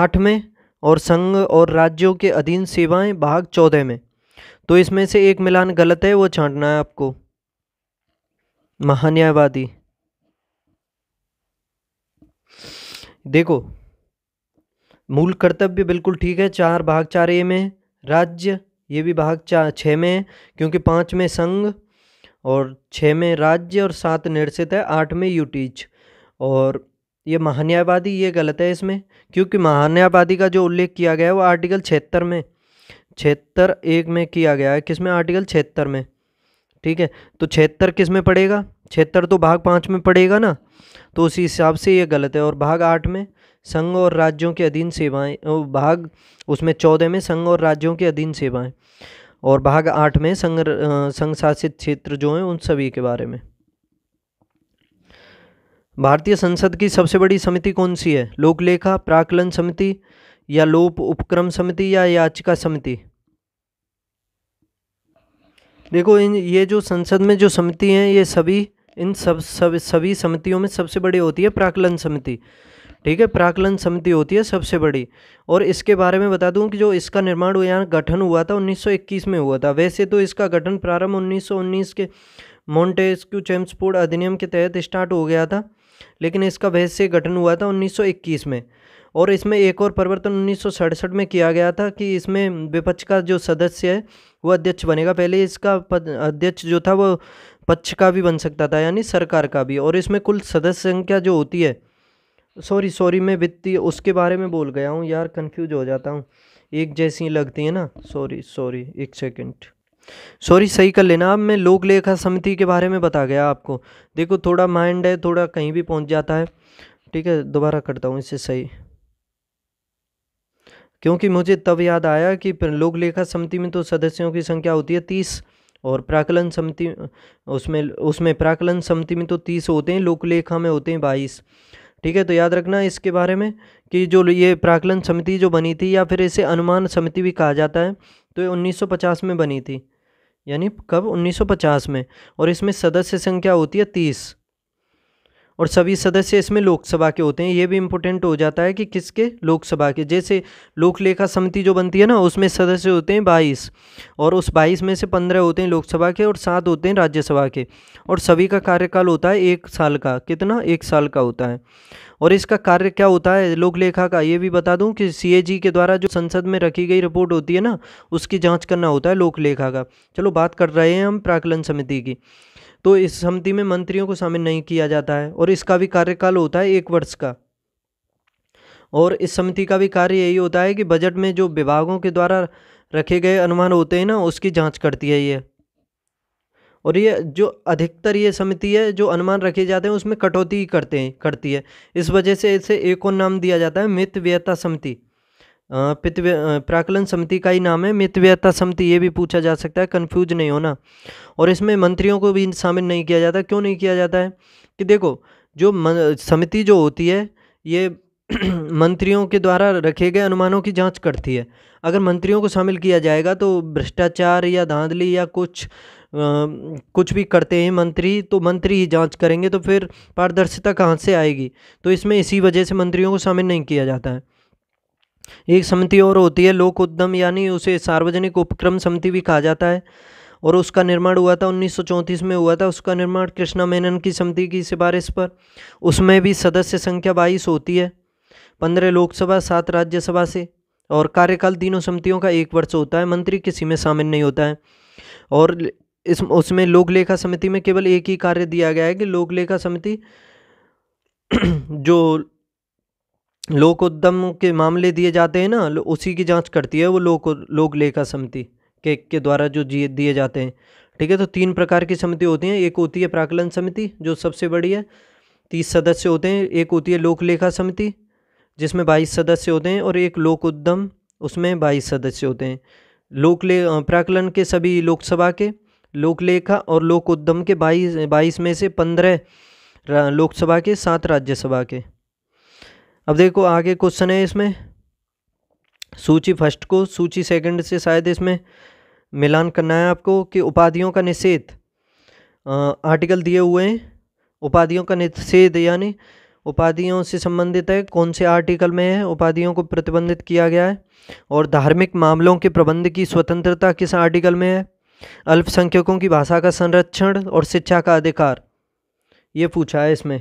आठ में और संघ और राज्यों के अधीन सेवाएं भाग चौदह में तो इसमें से एक मिलान गलत है वो छांटना है आपको महान्यायवादी देखो मूल कर्तव्य बिल्कुल ठीक है चार भाग चार ए में राज्य ये भी भाग चार छः में है क्योंकि पाँच में संघ और छः में राज्य और सात निरसित है आठ में यूटीच और ये महान्यायवादी ये गलत है इसमें क्योंकि महान्यायवादी का जो उल्लेख किया गया है वो आर्टिकल छिहत्तर में छिहत्तर एक में किया गया है किसमें आर्टिकल छिहत्तर में ठीक है तो छिहत्तर किस में पड़ेगा छिहत्तर तो भाग पाँच में पड़ेगा ना तो उसी हिसाब से ये गलत है और भाग आठ में संघ और राज्यों के अधीन सेवाएं भाग उसमें चौदह में संघ और राज्यों के अधीन सेवाएं और भाग आठ में संघ संघ शासित क्षेत्र जो हैं उन सभी के बारे में भारतीय संसद की सबसे बड़ी समिति कौन सी है लोकलेखा प्राकलन समिति या लोप उपक्रम समिति या याचिका समिति देखो इन ये जो संसद में जो समिति हैं ये सभी इन सब सब सभी समितियों में सबसे बड़ी होती है प्राकलन समिति ठीक है प्राकलन समिति होती है सबसे बड़ी और इसके बारे में बता दूं कि जो इसका निर्माण हुआ यहाँ गठन हुआ था 1921 में हुआ था वैसे तो इसका गठन प्रारंभ 1919 के मोन्टेस्क्यू चैम्सपोर्ड अधिनियम के तहत स्टार्ट हो गया था लेकिन इसका वैसे गठन हुआ था 1921 में और इसमें एक और परिवर्तन उन्नीस में किया गया था कि इसमें विपक्ष का जो सदस्य है वो अध्यक्ष बनेगा पहले इसका पद अध्यक्ष जो था वो पक्ष का भी बन सकता था यानी सरकार का भी और इसमें कुल सदस्य संख्या जो होती है सॉरी सॉरी मैं वित्तीय उसके बारे में बोल गया हूँ यार कंफ्यूज हो जाता हूँ एक जैसी लगती है ना सॉरी सॉरी एक सेकंड सॉरी सही कर लेना अब मैं लोक लेखा समिति के बारे में बता गया आपको देखो थोड़ा माइंड है थोड़ा कहीं भी पहुँच जाता है ठीक है दोबारा करता हूँ इसे सही क्योंकि मुझे तब याद आया कि लोक लेखा समिति में तो सदस्यों की संख्या होती है तीस और प्राकलन समिति उसमें उसमें प्राकलन समिति में तो तीस होते हैं लोकलेखा में होते हैं बाईस ठीक है तो याद रखना इसके बारे में कि जो ये प्राकलन समिति जो बनी थी या फिर इसे अनुमान समिति भी कहा जाता है तो ये 1950 में बनी थी यानी कब 1950 में और इसमें सदस्य संख्या होती है तीस और सभी सदस्य इसमें लोकसभा के होते हैं ये भी इम्पोर्टेंट हो जाता है कि किसके लोकसभा के जैसे लोक लेखा समिति जो बनती है ना उसमें सदस्य होते हैं बाईस और उस बाईस में से पंद्रह होते हैं लोकसभा के और सात होते हैं राज्यसभा के और सभी का कार्यकाल होता है एक साल का कितना एक साल का होता है और इसका कार्य क्या होता है लोक लेखा का ये भी बता दूं कि सीएजी के द्वारा जो संसद में रखी गई रिपोर्ट होती है ना उसकी जांच करना होता है लोक लेखा का चलो बात कर रहे हैं हम प्राकलन समिति की तो इस समिति में मंत्रियों को शामिल नहीं किया जाता है और इसका भी कार्यकाल होता है एक वर्ष का और इस समिति का भी कार्य यही होता है कि बजट में जो विभागों के द्वारा रखे गए अनुमान होते हैं ना उसकी जांच करती है ये और ये जो अधिकतर ये समिति है जो अनुमान रखे जाते हैं उसमें कटौती करते हैं करती है इस वजह से इसे एक और नाम दिया जाता है मित व्ययता समिति पितव्य प्राकलन समिति का ही नाम है मितव्यता समिति ये भी पूछा जा सकता है कन्फ्यूज नहीं होना और इसमें मंत्रियों को भी शामिल नहीं किया जाता क्यों नहीं किया जाता है कि देखो जो समिति जो होती है ये मंत्रियों के द्वारा रखे गए अनुमानों की जांच करती है अगर मंत्रियों को शामिल किया जाएगा तो भ्रष्टाचार या धांधली या कुछ आ, कुछ भी करते हैं मंत्री तो मंत्री ही जांच करेंगे तो फिर पारदर्शिता कहाँ से आएगी तो इसमें इसी वजह से मंत्रियों को शामिल नहीं किया जाता है एक समिति और होती है लोक उद्यम यानी उसे सार्वजनिक उपक्रम समिति भी कहा जाता है और उसका निर्माण हुआ था उन्नीस में हुआ था उसका निर्माण कृष्णा मेनन की समिति की सिफारिश पर उसमें भी सदस्य संख्या बाईस होती है पंद्रह लोकसभा सात राज्यसभा से और कार्यकाल तीनों समितियों का एक वर्ष होता है मंत्री किसी में शामिल नहीं होता है और इस उसमें लोक लेखा समिति में केवल एक ही कार्य दिया गया है कि लोक लेखा समिति जो लोक उद्यम के मामले दिए जाते हैं ना उसी की जांच करती है वो लोक लोक लेखा समिति के के द्वारा जो दिए जाते हैं ठीक है तो तीन प्रकार की समिति होती हैं एक होती है प्राकलन समिति जो सबसे बड़ी है तीस सदस्य होते हैं एक होती है लोक लेखा समिति जिसमें बाईस सदस्य होते हैं और एक लोक उद्यम उसमें बाईस सदस्य होते हैं लोक ले प्राकलन के सभी लोकसभा के लोक लेखा और लोक उद्यम के बाईस बाईस में से पंद्रह लोकसभा के सात राज्यसभा के अब देखो आगे क्वेश्चन है इसमें सूची फर्स्ट को सूची सेकंड से शायद इसमें मिलान करना है आपको कि उपाधियों का निषेध आर्टिकल दिए हुए हैं उपाधियों का निषेध यानी उपाधियों से संबंधित है कौन से आर्टिकल में है उपाधियों को प्रतिबंधित किया गया है और धार्मिक मामलों के प्रबंध की स्वतंत्रता किस आर्टिकल में है अल्पसंख्यकों की भाषा का संरक्षण और शिक्षा का अधिकार ये पूछा है इसमें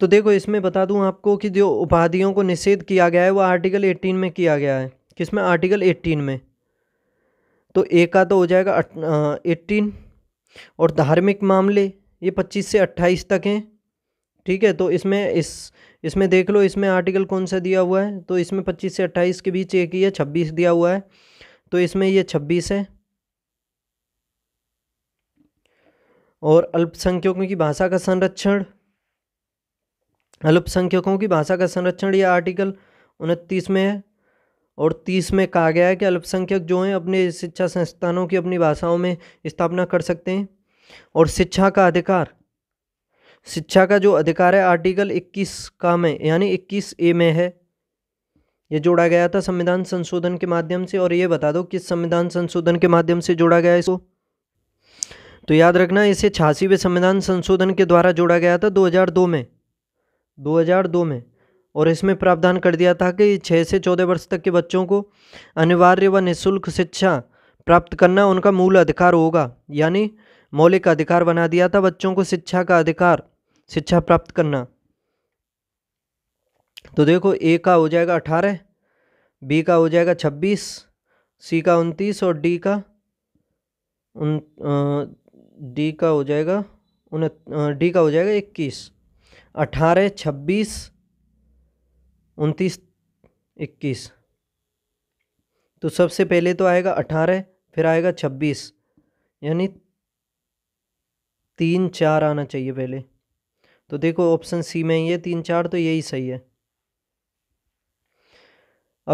तो देखो इसमें बता दूं आपको कि जो उपाधियों को निषेध किया गया है वो आर्टिकल 18 में किया गया है किसमें आर्टिकल 18 में तो एक का तो हो जाएगा एट्टीन और धार्मिक मामले ये पच्चीस से 28 तक हैं ठीक है तो इसमें इस इसमें देख लो इसमें आर्टिकल कौन सा दिया हुआ है तो इसमें पच्चीस से अट्ठाईस के बीच एक ही है छब्बीस दिया हुआ है तो इसमें ये छब्बीस है और अल्पसंख्यकों की भाषा का संरक्षण अल्पसंख्यकों की भाषा का संरक्षण यह आर्टिकल उनतीस में है और तीस में कहा गया है कि अल्पसंख्यक जो हैं अपने शिक्षा संस्थानों की अपनी भाषाओं में स्थापना कर सकते हैं और शिक्षा का अधिकार शिक्षा का जो अधिकार है आर्टिकल 21 का में यानी 21 ए में है ये जोड़ा गया था संविधान संशोधन के माध्यम से और ये बता दो किस संविधान संशोधन के माध्यम से जोड़ा गया इसको तो याद रखना इसे छियासीवें संविधान संशोधन के द्वारा जोड़ा गया था 2002 में 2002 में और इसमें प्रावधान कर दिया था कि छः से चौदह वर्ष तक के बच्चों को अनिवार्य व निःशुल्क शिक्षा प्राप्त करना उनका मूल अधिकार होगा यानी मौलिक अधिकार बना दिया था बच्चों को शिक्षा का अधिकार शिक्षा प्राप्त करना तो देखो ए का हो जाएगा अठारह बी का हो जाएगा छब्बीस सी का उनतीस और डी का उन डी का हो जाएगा उन डी का हो जाएगा इक्कीस अठारह छब्बीस उनतीस इक्कीस तो सबसे पहले तो आएगा अठारह फिर आएगा छब्बीस यानी तीन चार आना चाहिए पहले तो देखो ऑप्शन सी में ही है तीन चार तो यही सही है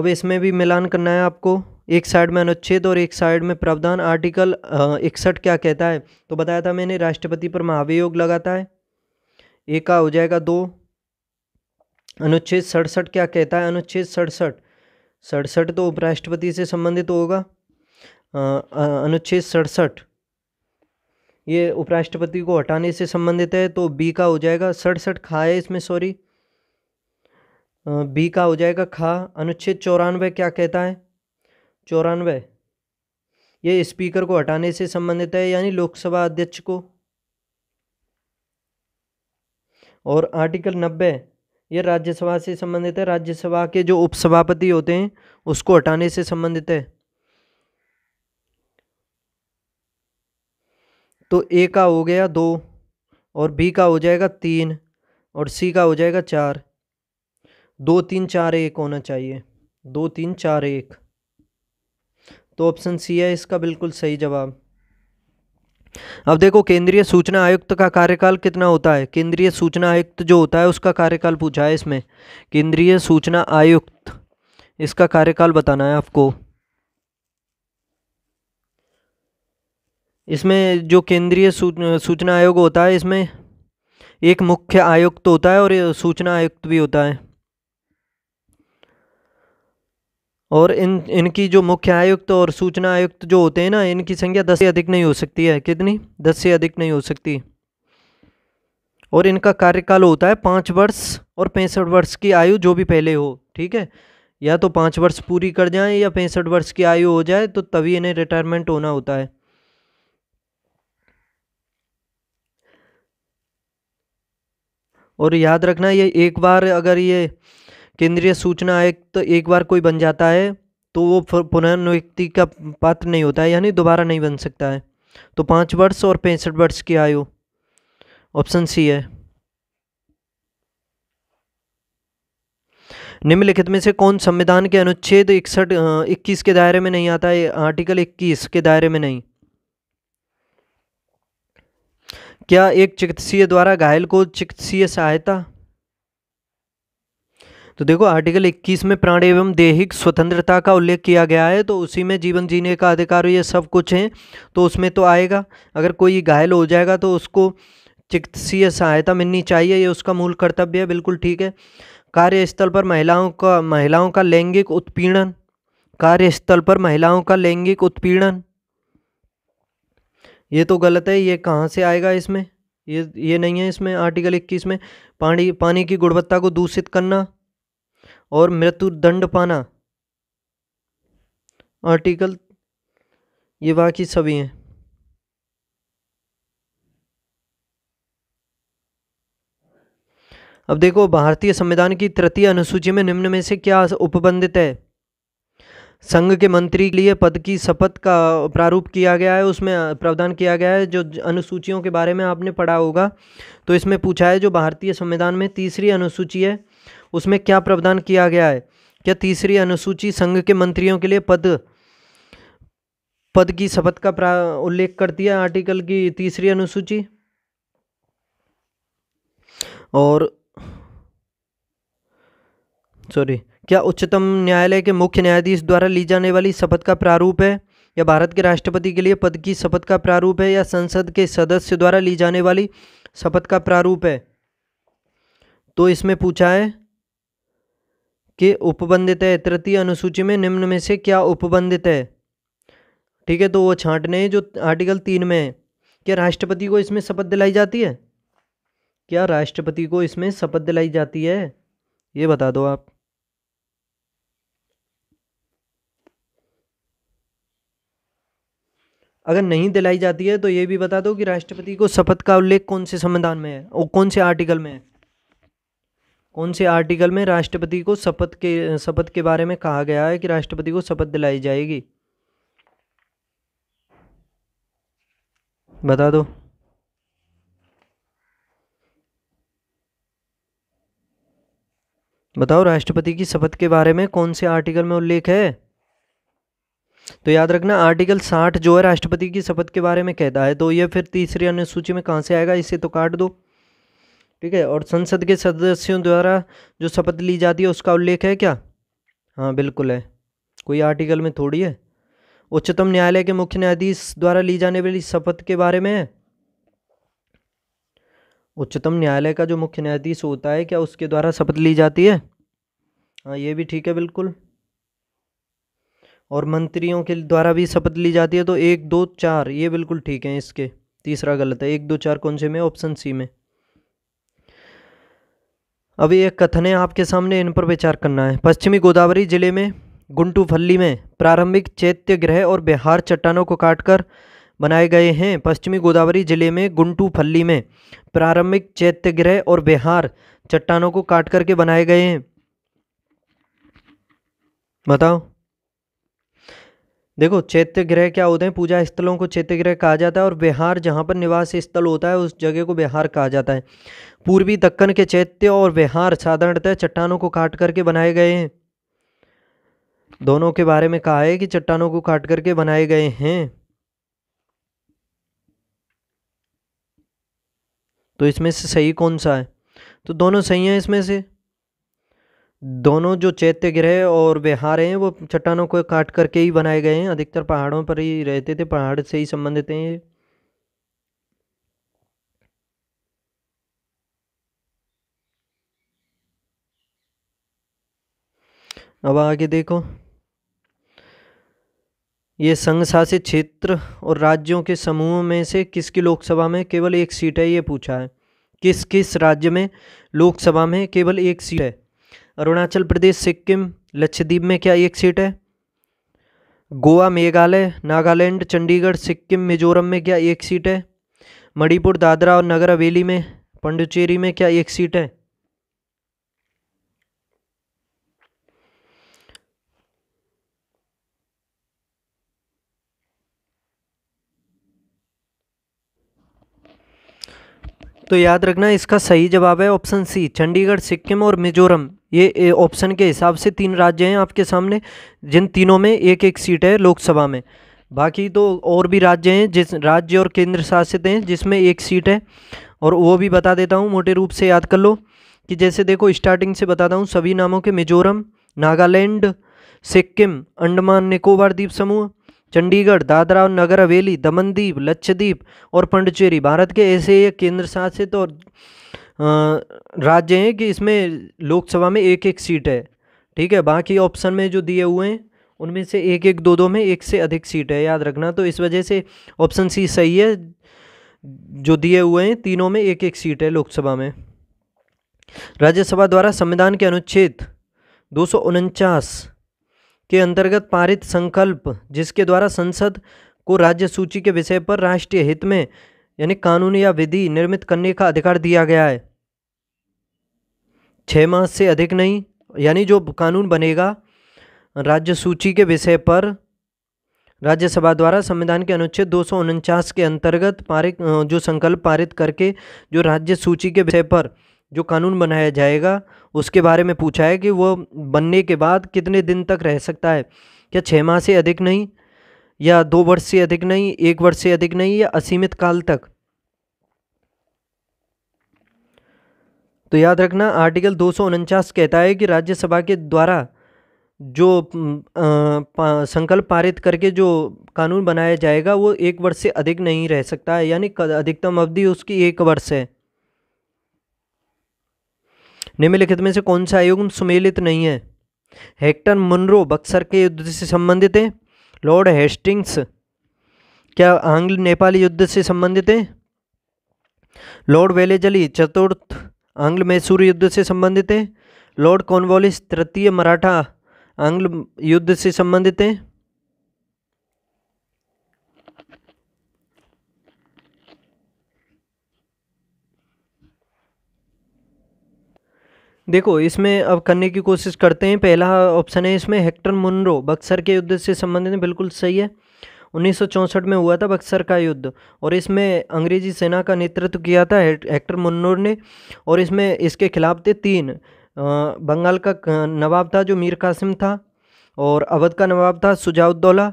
अब इसमें भी मिलान करना है आपको एक साइड में अनुच्छेद और एक साइड में प्रावधान आर्टिकल इकसठ क्या कहता है तो बताया था मैंने राष्ट्रपति पर महाभियोग लगाता है एक का हो जाएगा दो अनुच्छेद सड़सठ क्या कहता है अनुच्छेद सड़सठ सड़सठ तो उपराष्ट्रपति से संबंधित होगा अनुच्छेद सड़सठ ये उपराष्ट्रपति को हटाने से संबंधित है तो बी का हो जाएगा सड़सठ खा है इसमें सॉरी बी का हो जाएगा खा अनुच्छेद चौरानवे क्या कहता है चौरानवे ये स्पीकर को हटाने से संबंधित है यानी लोकसभा अध्यक्ष को और आर्टिकल नब्बे ये राज्यसभा से संबंधित है राज्यसभा के जो उपसभापति होते हैं उसको हटाने से संबंधित है तो ए का हो गया दो और बी का हो जाएगा तीन और सी का हो जाएगा चार दो तीन चार एक होना चाहिए दो तीन चार एक तो ऑप्शन सी है इसका बिल्कुल सही जवाब अब देखो केंद्रीय सूचना आयुक्त का कार्यकाल कितना होता है केंद्रीय सूचना आयुक्त जो होता है उसका कार्यकाल पूछा है इसमें केंद्रीय सूचना आयुक्त इसका कार्यकाल बताना है आपको इसमें जो केंद्रीय सूचना आयोग होता है इसमें एक मुख्य आयुक्त होता है और सूचना आयुक्त भी होता है और इन इनकी जो मुख्य आयुक्त और सूचना आयुक्त जो होते हैं ना इनकी संख्या दस से अधिक नहीं हो सकती है कितनी दस से अधिक नहीं हो सकती और इनका कार्यकाल होता है पाँच वर्ष और पैंसठ वर्ष की आयु जो भी पहले हो ठीक है या तो पाँच वर्ष पूरी कर जाएं या पैंसठ वर्ष की आयु हो जाए तो तभी इन्हें रिटायरमेंट होना होता है और याद रखना ये एक बार अगर ये केंद्रीय सूचना आयुक्त तो एक बार कोई बन जाता है तो वो पुनर्नियुक्ति का पात्र नहीं होता है यानी दोबारा नहीं बन सकता है तो पाँच वर्ष और पैंसठ वर्ष की आयु ऑप्शन सी है निम्नलिखित में से कौन संविधान के अनुच्छेद इकसठ इक्कीस के दायरे में नहीं आता है आर्टिकल इक्कीस के दायरे में नहीं क्या एक चिकित्सीय द्वारा घायल को चिकित्सीय सहायता तो देखो आर्टिकल 21 में प्राण एवं देहिक स्वतंत्रता का उल्लेख किया गया है तो उसी में जीवन जीने का अधिकार ये सब कुछ है तो उसमें तो आएगा अगर कोई घायल हो जाएगा तो उसको चिकित्सीय सहायता मिलनी चाहिए ये उसका मूल कर्तव्य है बिल्कुल ठीक है कार्यस्थल पर महिलाओं का महिलाओं का लैंगिक उत्पीड़न कार्यस्थल पर महिलाओं का लैंगिक उत्पीड़न ये तो गलत है ये कहाँ से आएगा इसमें ये ये नहीं है इसमें आर्टिकल इक्कीस में पानी पानी की गुणवत्ता को दूषित करना और मृत्यु दंड पाना आर्टिकल ये बाकी सभी हैं अब देखो भारतीय संविधान की तृतीय अनुसूची में निम्न में से क्या उपबंधित है संघ के मंत्री के लिए पद की शपथ का प्रारूप किया गया है उसमें प्रावधान किया गया है जो अनुसूचियों के बारे में आपने पढ़ा होगा तो इसमें पूछा है जो भारतीय संविधान में तीसरी अनुसूची है उसमें क्या प्रावधान किया गया है क्या तीसरी अनुसूची संघ के मंत्रियों के लिए पद पद की शपथ का उल्लेख करती है आर्टिकल की तीसरी अनुसूची और सॉरी क्या उच्चतम न्यायालय के मुख्य न्यायाधीश द्वारा ली जाने वाली शपथ का प्रारूप है या भारत के राष्ट्रपति के लिए पद की शपथ का प्रारूप है या संसद के सदस्य द्वारा ली जाने वाली शपथ का प्रारूप है तो इसमें पूछा है कि उपबंधित है तृतीय अनुसूची में निम्न में से क्या उपबंधित है ठीक है तो वो छांटने हैं जो आर्टिकल तीन में है क्या राष्ट्रपति को इसमें शपथ दिलाई जाती है क्या राष्ट्रपति को इसमें शपथ दिलाई जाती है ये बता दो आप अगर नहीं दिलाई जाती है तो ये भी बता दो कि राष्ट्रपति को शपथ का उल्लेख कौन से संविधान में है और कौन से आर्टिकल में है कौन से आर्टिकल में राष्ट्रपति को शपथ के शपथ के बारे में कहा गया है कि राष्ट्रपति को शपथ दिलाई जाएगी बता दो बताओ राष्ट्रपति की शपथ के बारे में कौन से आर्टिकल में उल्लेख है तो याद रखना आर्टिकल साठ जो है राष्ट्रपति की शपथ के बारे में कहता है तो यह फिर तीसरी अनुसूची में कहां से आएगा इसे तो काट दो ठीक है और संसद के सदस्यों द्वारा जो शपथ ली जाती है उसका उल्लेख है क्या हाँ बिल्कुल है कोई आर्टिकल में थोड़ी है उच्चतम न्यायालय के मुख्य न्यायाधीश द्वारा ली जाने वाली शपथ के बारे में है उच्चतम न्यायालय का जो मुख्य न्यायाधीश होता है क्या उसके द्वारा शपथ ली जाती है हाँ ये भी ठीक है बिल्कुल और मंत्रियों के द्वारा भी शपथ ली जाती है तो एक दो चार ये बिल्कुल ठीक है इसके तीसरा गलत है एक दो चार कौन से में ऑप्शन सी में अभी एक कथन है आपके सामने इन पर विचार करना है पश्चिमी गोदावरी जिले में फल्ली में प्रारंभिक चैत्य ग्रह और बिहार चट्टानों को काटकर बनाए गए हैं पश्चिमी गोदावरी जिले में फल्ली में प्रारंभिक चैत्य ग्रह और बिहार चट्टानों को काट करके बनाए गए हैं बताओ देखो चैत्य ग्रह क्या होते हैं पूजा स्थलों को चैत्य ग्रह कहा जाता है और बिहार जहाँ पर निवास स्थल होता है उस जगह को बिहार कहा जाता है पूर्वी दक्कन के चैत्य और विहार साधारणतः चट्टानों को काट करके बनाए गए हैं दोनों के बारे में कहा है कि चट्टानों को काट करके बनाए गए हैं तो इसमें से सही कौन सा है तो दोनों सही हैं इसमें से दोनों जो चैत्य ग्रह और विहार हैं वो चट्टानों को काट करके ही बनाए गए हैं अधिकतर पहाड़ों पर ही रहते थे पहाड़ से ही संबंधित हैं अब आगे देखो ये संघ शासित क्षेत्र और राज्यों के समूहों में से किसकी लोकसभा में केवल एक सीट है ये पूछा है किस किस राज्य में लोकसभा में केवल एक सीट है अरुणाचल प्रदेश सिक्किम लक्षद्वीप में क्या एक सीट है गोवा मेघालय नागालैंड चंडीगढ़ सिक्किम मिजोरम में क्या एक सीट है मणिपुर दादरा और नगर हवेली में पंडुचेरी में क्या एक सीट है तो याद रखना इसका सही जवाब है ऑप्शन सी चंडीगढ़ सिक्किम और मिजोरम ये ऑप्शन के हिसाब से तीन राज्य हैं आपके सामने जिन तीनों में एक एक सीट है लोकसभा में बाकी तो और भी राज्य हैं जिस राज्य और केंद्र शासित हैं जिसमें एक सीट है और वो भी बता देता हूँ मोटे रूप से याद कर लो कि जैसे देखो स्टार्टिंग से बताता हूँ सभी नामों के मिजोरम नागालैंड सिक्किम अंडमान निकोबार द्वीप समूह चंडीगढ़ दादरा और नगर हवेली दमनदीप लक्षद्वीप और पंडचेरी भारत के ऐसे एक केंद्र शासित और राज्य हैं कि इसमें लोकसभा में एक एक सीट है ठीक है बाकी ऑप्शन में जो दिए हुए हैं उनमें से एक एक दो दो में एक से अधिक सीट है याद रखना तो इस वजह से ऑप्शन सी सही है जो दिए हुए हैं तीनों में एक एक सीट है लोकसभा में राज्यसभा द्वारा संविधान के अनुच्छेद दो के अंतर्गत पारित संकल्प जिसके द्वारा संसद को राज्य सूची के विषय पर राष्ट्रीय हित में यानी कानून या विधि निर्मित करने का अधिकार दिया गया है छः माह से अधिक नहीं यानी जो कानून बनेगा राज्य सूची के विषय पर राज्यसभा द्वारा संविधान के अनुच्छेद दो के अंतर्गत पारित जो संकल्प पारित करके जो राज्य सूची के विषय पर जो कानून बनाया जाएगा उसके बारे में पूछा है कि वो बनने के बाद कितने दिन तक रह सकता है क्या छः माह से अधिक नहीं या दो वर्ष से अधिक नहीं एक वर्ष से अधिक नहीं या असीमित काल तक तो याद रखना आर्टिकल दो कहता है कि राज्यसभा के द्वारा जो संकल्प पारित करके जो कानून बनाया जाएगा वो एक वर्ष से अधिक नहीं रह सकता है यानी अधिकतम अवधि उसकी एक वर्ष है निम्नलिखित में से कौन सा आयोग सुमेलित नहीं है हेक्टर मुनरो बक्सर के युद्ध से संबंधित है लॉर्ड हेस्टिंग्स क्या आंग्ल नेपाली युद्ध से संबंधित है लॉर्ड वेलेजली चतुर्थ आंग्ल मैसूर युद्ध से संबंधित है लॉर्ड कॉनवॉलिस तृतीय मराठा आंग्ल युद्ध से संबंधित है देखो इसमें अब करने की कोशिश करते हैं पहला ऑप्शन है इसमें हेक्टर मुनरो बक्सर के युद्ध से संबंधित बिल्कुल सही है उन्नीस में हुआ था बक्सर का युद्ध और इसमें अंग्रेजी सेना का नेतृत्व किया था हेक्टर मुन्नोर ने और इसमें इसके खिलाफ थे तीन बंगाल का नवाब था जो मीर कासिम था और अवध का नवाब था सुजाउद्दौला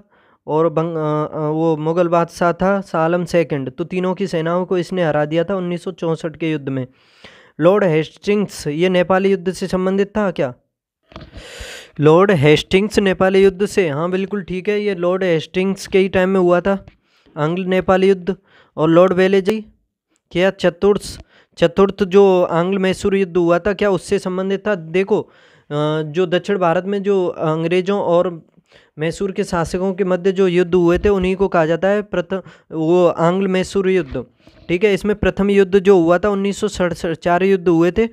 और बंग वो मुग़ल बादशाह था सालम सेकंड तो तीनों की सेनाओं को इसने हरा दिया था उन्नीस के युद्ध में लॉर्ड हेस्टिंग्स ये नेपाली युद्ध से संबंधित था क्या लॉर्ड हेस्टिंग्स नेपाली युद्ध से हाँ बिल्कुल ठीक है ये लॉर्ड हेस्टिंग्स के ही टाइम में हुआ था आंग्ल नेपाली युद्ध और लॉर्ड वेले जी क्या चतुर्थ चतुर्थ जो आंग्ल मैसूर युद्ध हुआ था क्या उससे संबंधित था देखो जो दक्षिण भारत में जो अंग्रेज़ों और मैसूर के शासकों के मध्य जो युद्ध हुए थे उन्हीं को कहा जाता है प्रथम वो आंग्ल मैसूर युद्ध ठीक है इसमें प्रथम युद्ध जो हुआ था उन्नीस चार युद्ध हुए थे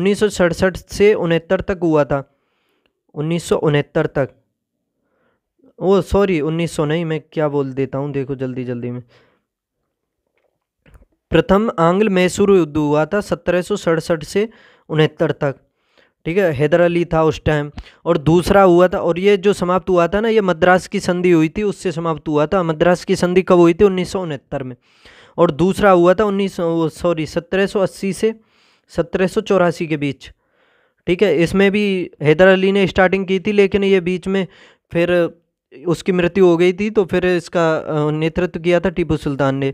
उन्नीस से उनहत्तर तक हुआ था उन्नीस तक वो सॉरी 1900 नहीं मैं क्या बोल देता हूँ देखो जल्दी जल्दी में प्रथम आंग्ल मैसूर युद्ध हुआ था सत्रह से उनहत्तर तक ठीक है हैदर अली था उस टाइम और दूसरा हुआ था और ये जो समाप्त हुआ था ना ये मद्रास की संधि हुई थी उससे समाप्त हुआ था मद्रास की संधि कब हुई थी उन्नीस में और दूसरा हुआ था उन्नीस सॉरी सत्रह से सत्रह के बीच ठीक है इसमें भी हैदर अली ने स्टार्टिंग की थी लेकिन ये बीच में फिर उसकी मृत्यु हो गई थी तो फिर इसका नेतृत्व किया था टीपू सुल्तान ने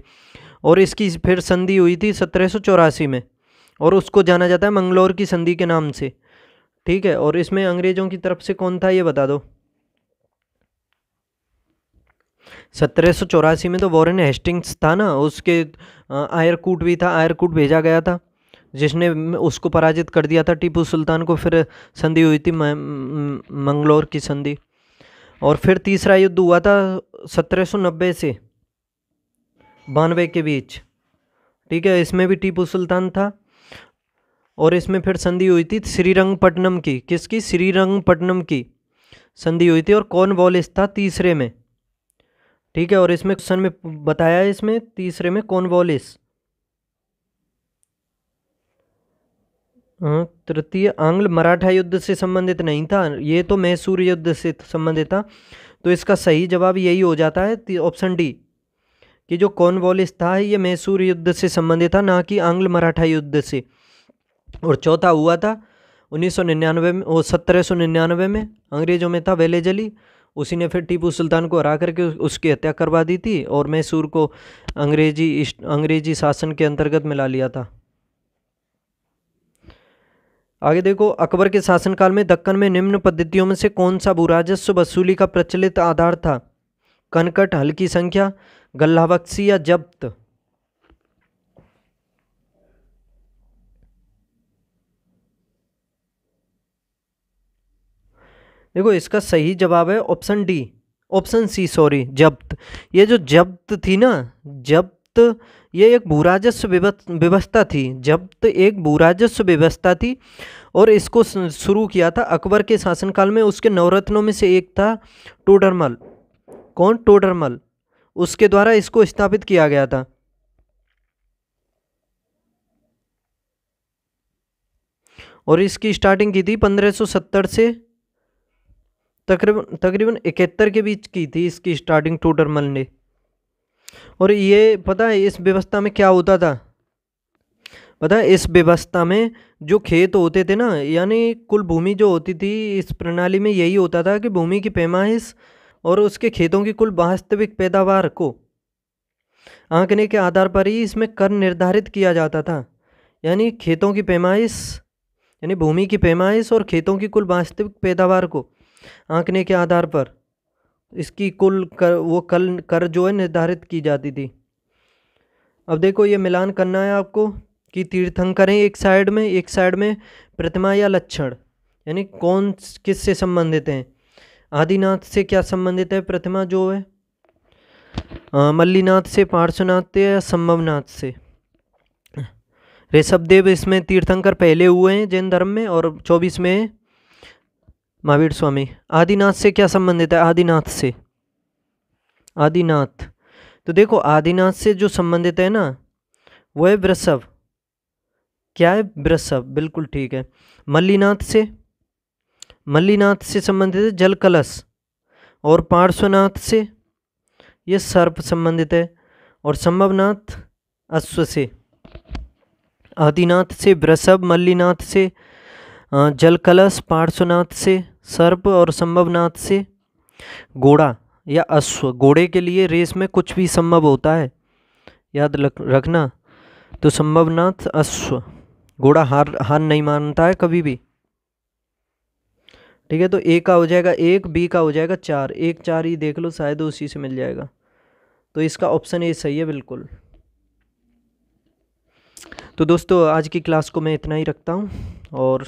और इसकी फिर संधि हुई थी सत्रह में और उसको जाना जाता है मंगलोर की संधि के नाम से ठीक है और इसमें अंग्रेज़ों की तरफ से कौन था ये बता दो सत्रह में तो वॉरेन हेस्टिंग्स था ना उसके आयरकूट भी था आयरकूट भेजा गया था जिसने उसको पराजित कर दिया था टीपू सुल्तान को फिर संधि हुई थी मंगलोर की संधि और फिर तीसरा युद्ध हुआ था 1790 से बानवे के बीच ठीक है इसमें भी टीपू सुल्तान था और इसमें फिर संधि हुई थी श्रीरंगपट्टनम की किसकी श्रीरंगपट्टनम की संधि हुई थी और कौन वॉलिस था तीसरे में ठीक है और इसमें क्वेश्चन में बताया है इसमें तीसरे में कौन वॉलिस हाँ, तृतीय आंग्ल मराठा युद्ध से संबंधित नहीं था ये तो मैसूर युद्ध से संबंधित था तो इसका सही जवाब यही हो जाता है ऑप्शन डी कि जो कौन वॉलिस था ये मैसूर युद्ध से संबंधित था ना कि आंग्ल मराठा युद्ध से और चौथा हुआ था 1999 में वो सत्रह में अंग्रेज़ों में था वेले जली उसी ने फिर टीपू सुल्तान को हरा करके उसकी हत्या करवा दी थी और मैसूर को अंग्रेजी अंग्रेजी शासन के अंतर्गत मिला लिया था आगे देखो अकबर के शासनकाल में दक्कन में निम्न पद्धतियों में से कौन सा राजस्व वसूली का प्रचलित आधार था कनकट हल्की संख्या गल्लाबक्सी या जब्त देखो इसका सही जवाब है option D option C sorry जब्त ये जो जब्त थी ना जब्त ये एक भूराजस्व व्यवस्था थी जब्त एक भूराजस्व व्यवस्था थी और इसको शुरू किया था अकबर के शासनकाल में उसके नवरत्नों में से एक था टोडरमल कौन टोडरमल उसके द्वारा इसको स्थापित किया गया था और इसकी स्टार्टिंग की थी 1570 से तकरीबन तकरीबन इकहत्तर के बीच की थी इसकी स्टार्टिंग टोडरमल ने और ये पता है इस व्यवस्था में क्या होता था पता है इस व्यवस्था में जो खेत होते थे ना यानी कुल भूमि जो होती थी इस प्रणाली में यही होता था कि भूमि की पैमाइश और उसके खेतों की कुल वास्तविक पैदावार को आंकने के आधार पर ही इसमें कर निर्धारित किया जाता था यानी खेतों की पैमाइश यानी भूमि की पैमाइश और खेतों की कुल वास्तविक पैदावार को आंकने के आधार पर इसकी कुल कर वो कल कर जो है निर्धारित की जाती थी अब देखो ये मिलान करना है आपको कि तीर्थंकरें एक साइड में एक साइड में प्रतिमा या लक्षण यानी कौन किस से संबंधित हैं आदिनाथ से क्या संबंधित है प्रतिमा जो है मल्लीनाथ से पार्श्वनाथ से या संभवनाथ से ऋषभदेव इसमें तीर्थंकर पहले हुए हैं जैन धर्म में और चौबीस में महावीर स्वामी आदिनाथ से क्या संबंधित है आदिनाथ से आदिनाथ तो देखो आदिनाथ से जो संबंधित है ना वो है वृषभ क्या है वृषभ बिल्कुल ठीक है मल्लीनाथ से मल्लीनाथ से संबंधित है जल कलश और पार्श्वनाथ से ये सर्प संबंधित है और संभवनाथ अश्व से आदिनाथ से वृषभ मल्लीनाथ से जल कलश पार्श्वनाथ से सर्प और संभवनाथ से घोड़ा या अश्व घोड़े के लिए रेस में कुछ भी संभव होता है याद रखना तो संभवनाथ अश्व घोड़ा हार हार नहीं मानता है कभी भी ठीक है तो ए का हो जाएगा एक बी का हो जाएगा चार एक चार ही देख लो शायद उसी से मिल जाएगा तो इसका ऑप्शन ए सही है बिल्कुल तो दोस्तों आज की क्लास को मैं इतना ही रखता हूँ और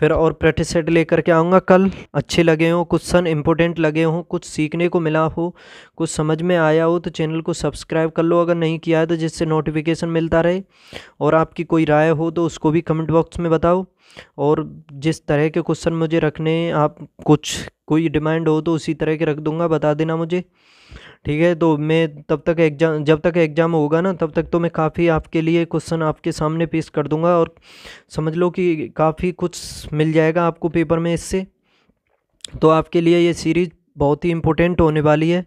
फिर और प्रैक्टिस सेट लेकर के आऊँगा कल अच्छे लगे हों कुछ सन इम्पोर्टेंट लगे हों कुछ सीखने को मिला हो कुछ समझ में आया हो तो चैनल को सब्सक्राइब कर लो अगर नहीं किया है तो जिससे नोटिफिकेशन मिलता रहे और आपकी कोई राय हो तो उसको भी कमेंट बॉक्स में बताओ और जिस तरह के क्वेश्चन मुझे रखने आप कुछ कोई डिमांड हो तो उसी तरह के रख दूँगा बता देना मुझे ठीक है तो मैं तब तक एग्जाम जब तक एग्ज़ाम होगा ना तब तक तो मैं काफ़ी आपके लिए क्वेश्चन आपके सामने पेश कर दूंगा और समझ लो कि काफ़ी कुछ मिल जाएगा आपको पेपर में इससे तो आपके लिए ये सीरीज़ बहुत ही इंपॉर्टेंट होने वाली है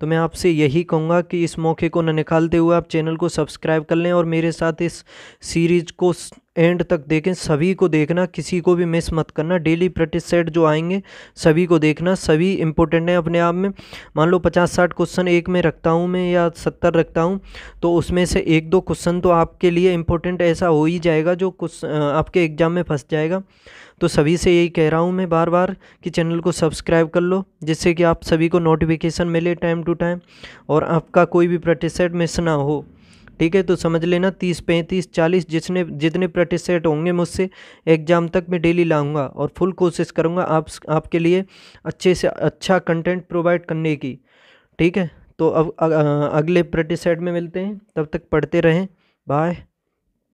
तो मैं आपसे यही कहूँगा कि इस मौके को न निकालते हुए आप चैनल को सब्सक्राइब कर लें और मेरे साथ इस सीरीज़ को एंड तक देखें सभी को देखना किसी को भी मिस मत करना डेली प्रैक्टिस सेट जो आएंगे सभी को देखना सभी इंपॉर्टेंट हैं अपने आप में मान लो पचास साठ क्वेश्चन एक में रखता हूँ मैं या सत्तर रखता हूँ तो उसमें से एक दो क्वेश्चन तो आपके लिए इंपॉर्टेंट ऐसा हो ही जाएगा जो कुछ आपके एग्ज़ाम में फंस जाएगा तो सभी से यही कह रहा हूँ मैं बार बार कि चैनल को सब्सक्राइब कर लो जिससे कि आप सभी को नोटिफिकेशन मिले टाइम टू टाइम और आपका कोई भी प्रैक्टिस सेट मिस ना हो ठीक है तो समझ लेना तीस पैंतीस चालीस जिसने जितने प्रतिशत होंगे मुझसे एग्ज़ाम तक मैं डेली लाऊंगा और फुल कोशिश करूंगा आप आपके लिए अच्छे से अच्छा कंटेंट प्रोवाइड करने की ठीक है तो अब अगले प्रतिशत में मिलते हैं तब तक पढ़ते रहें बाय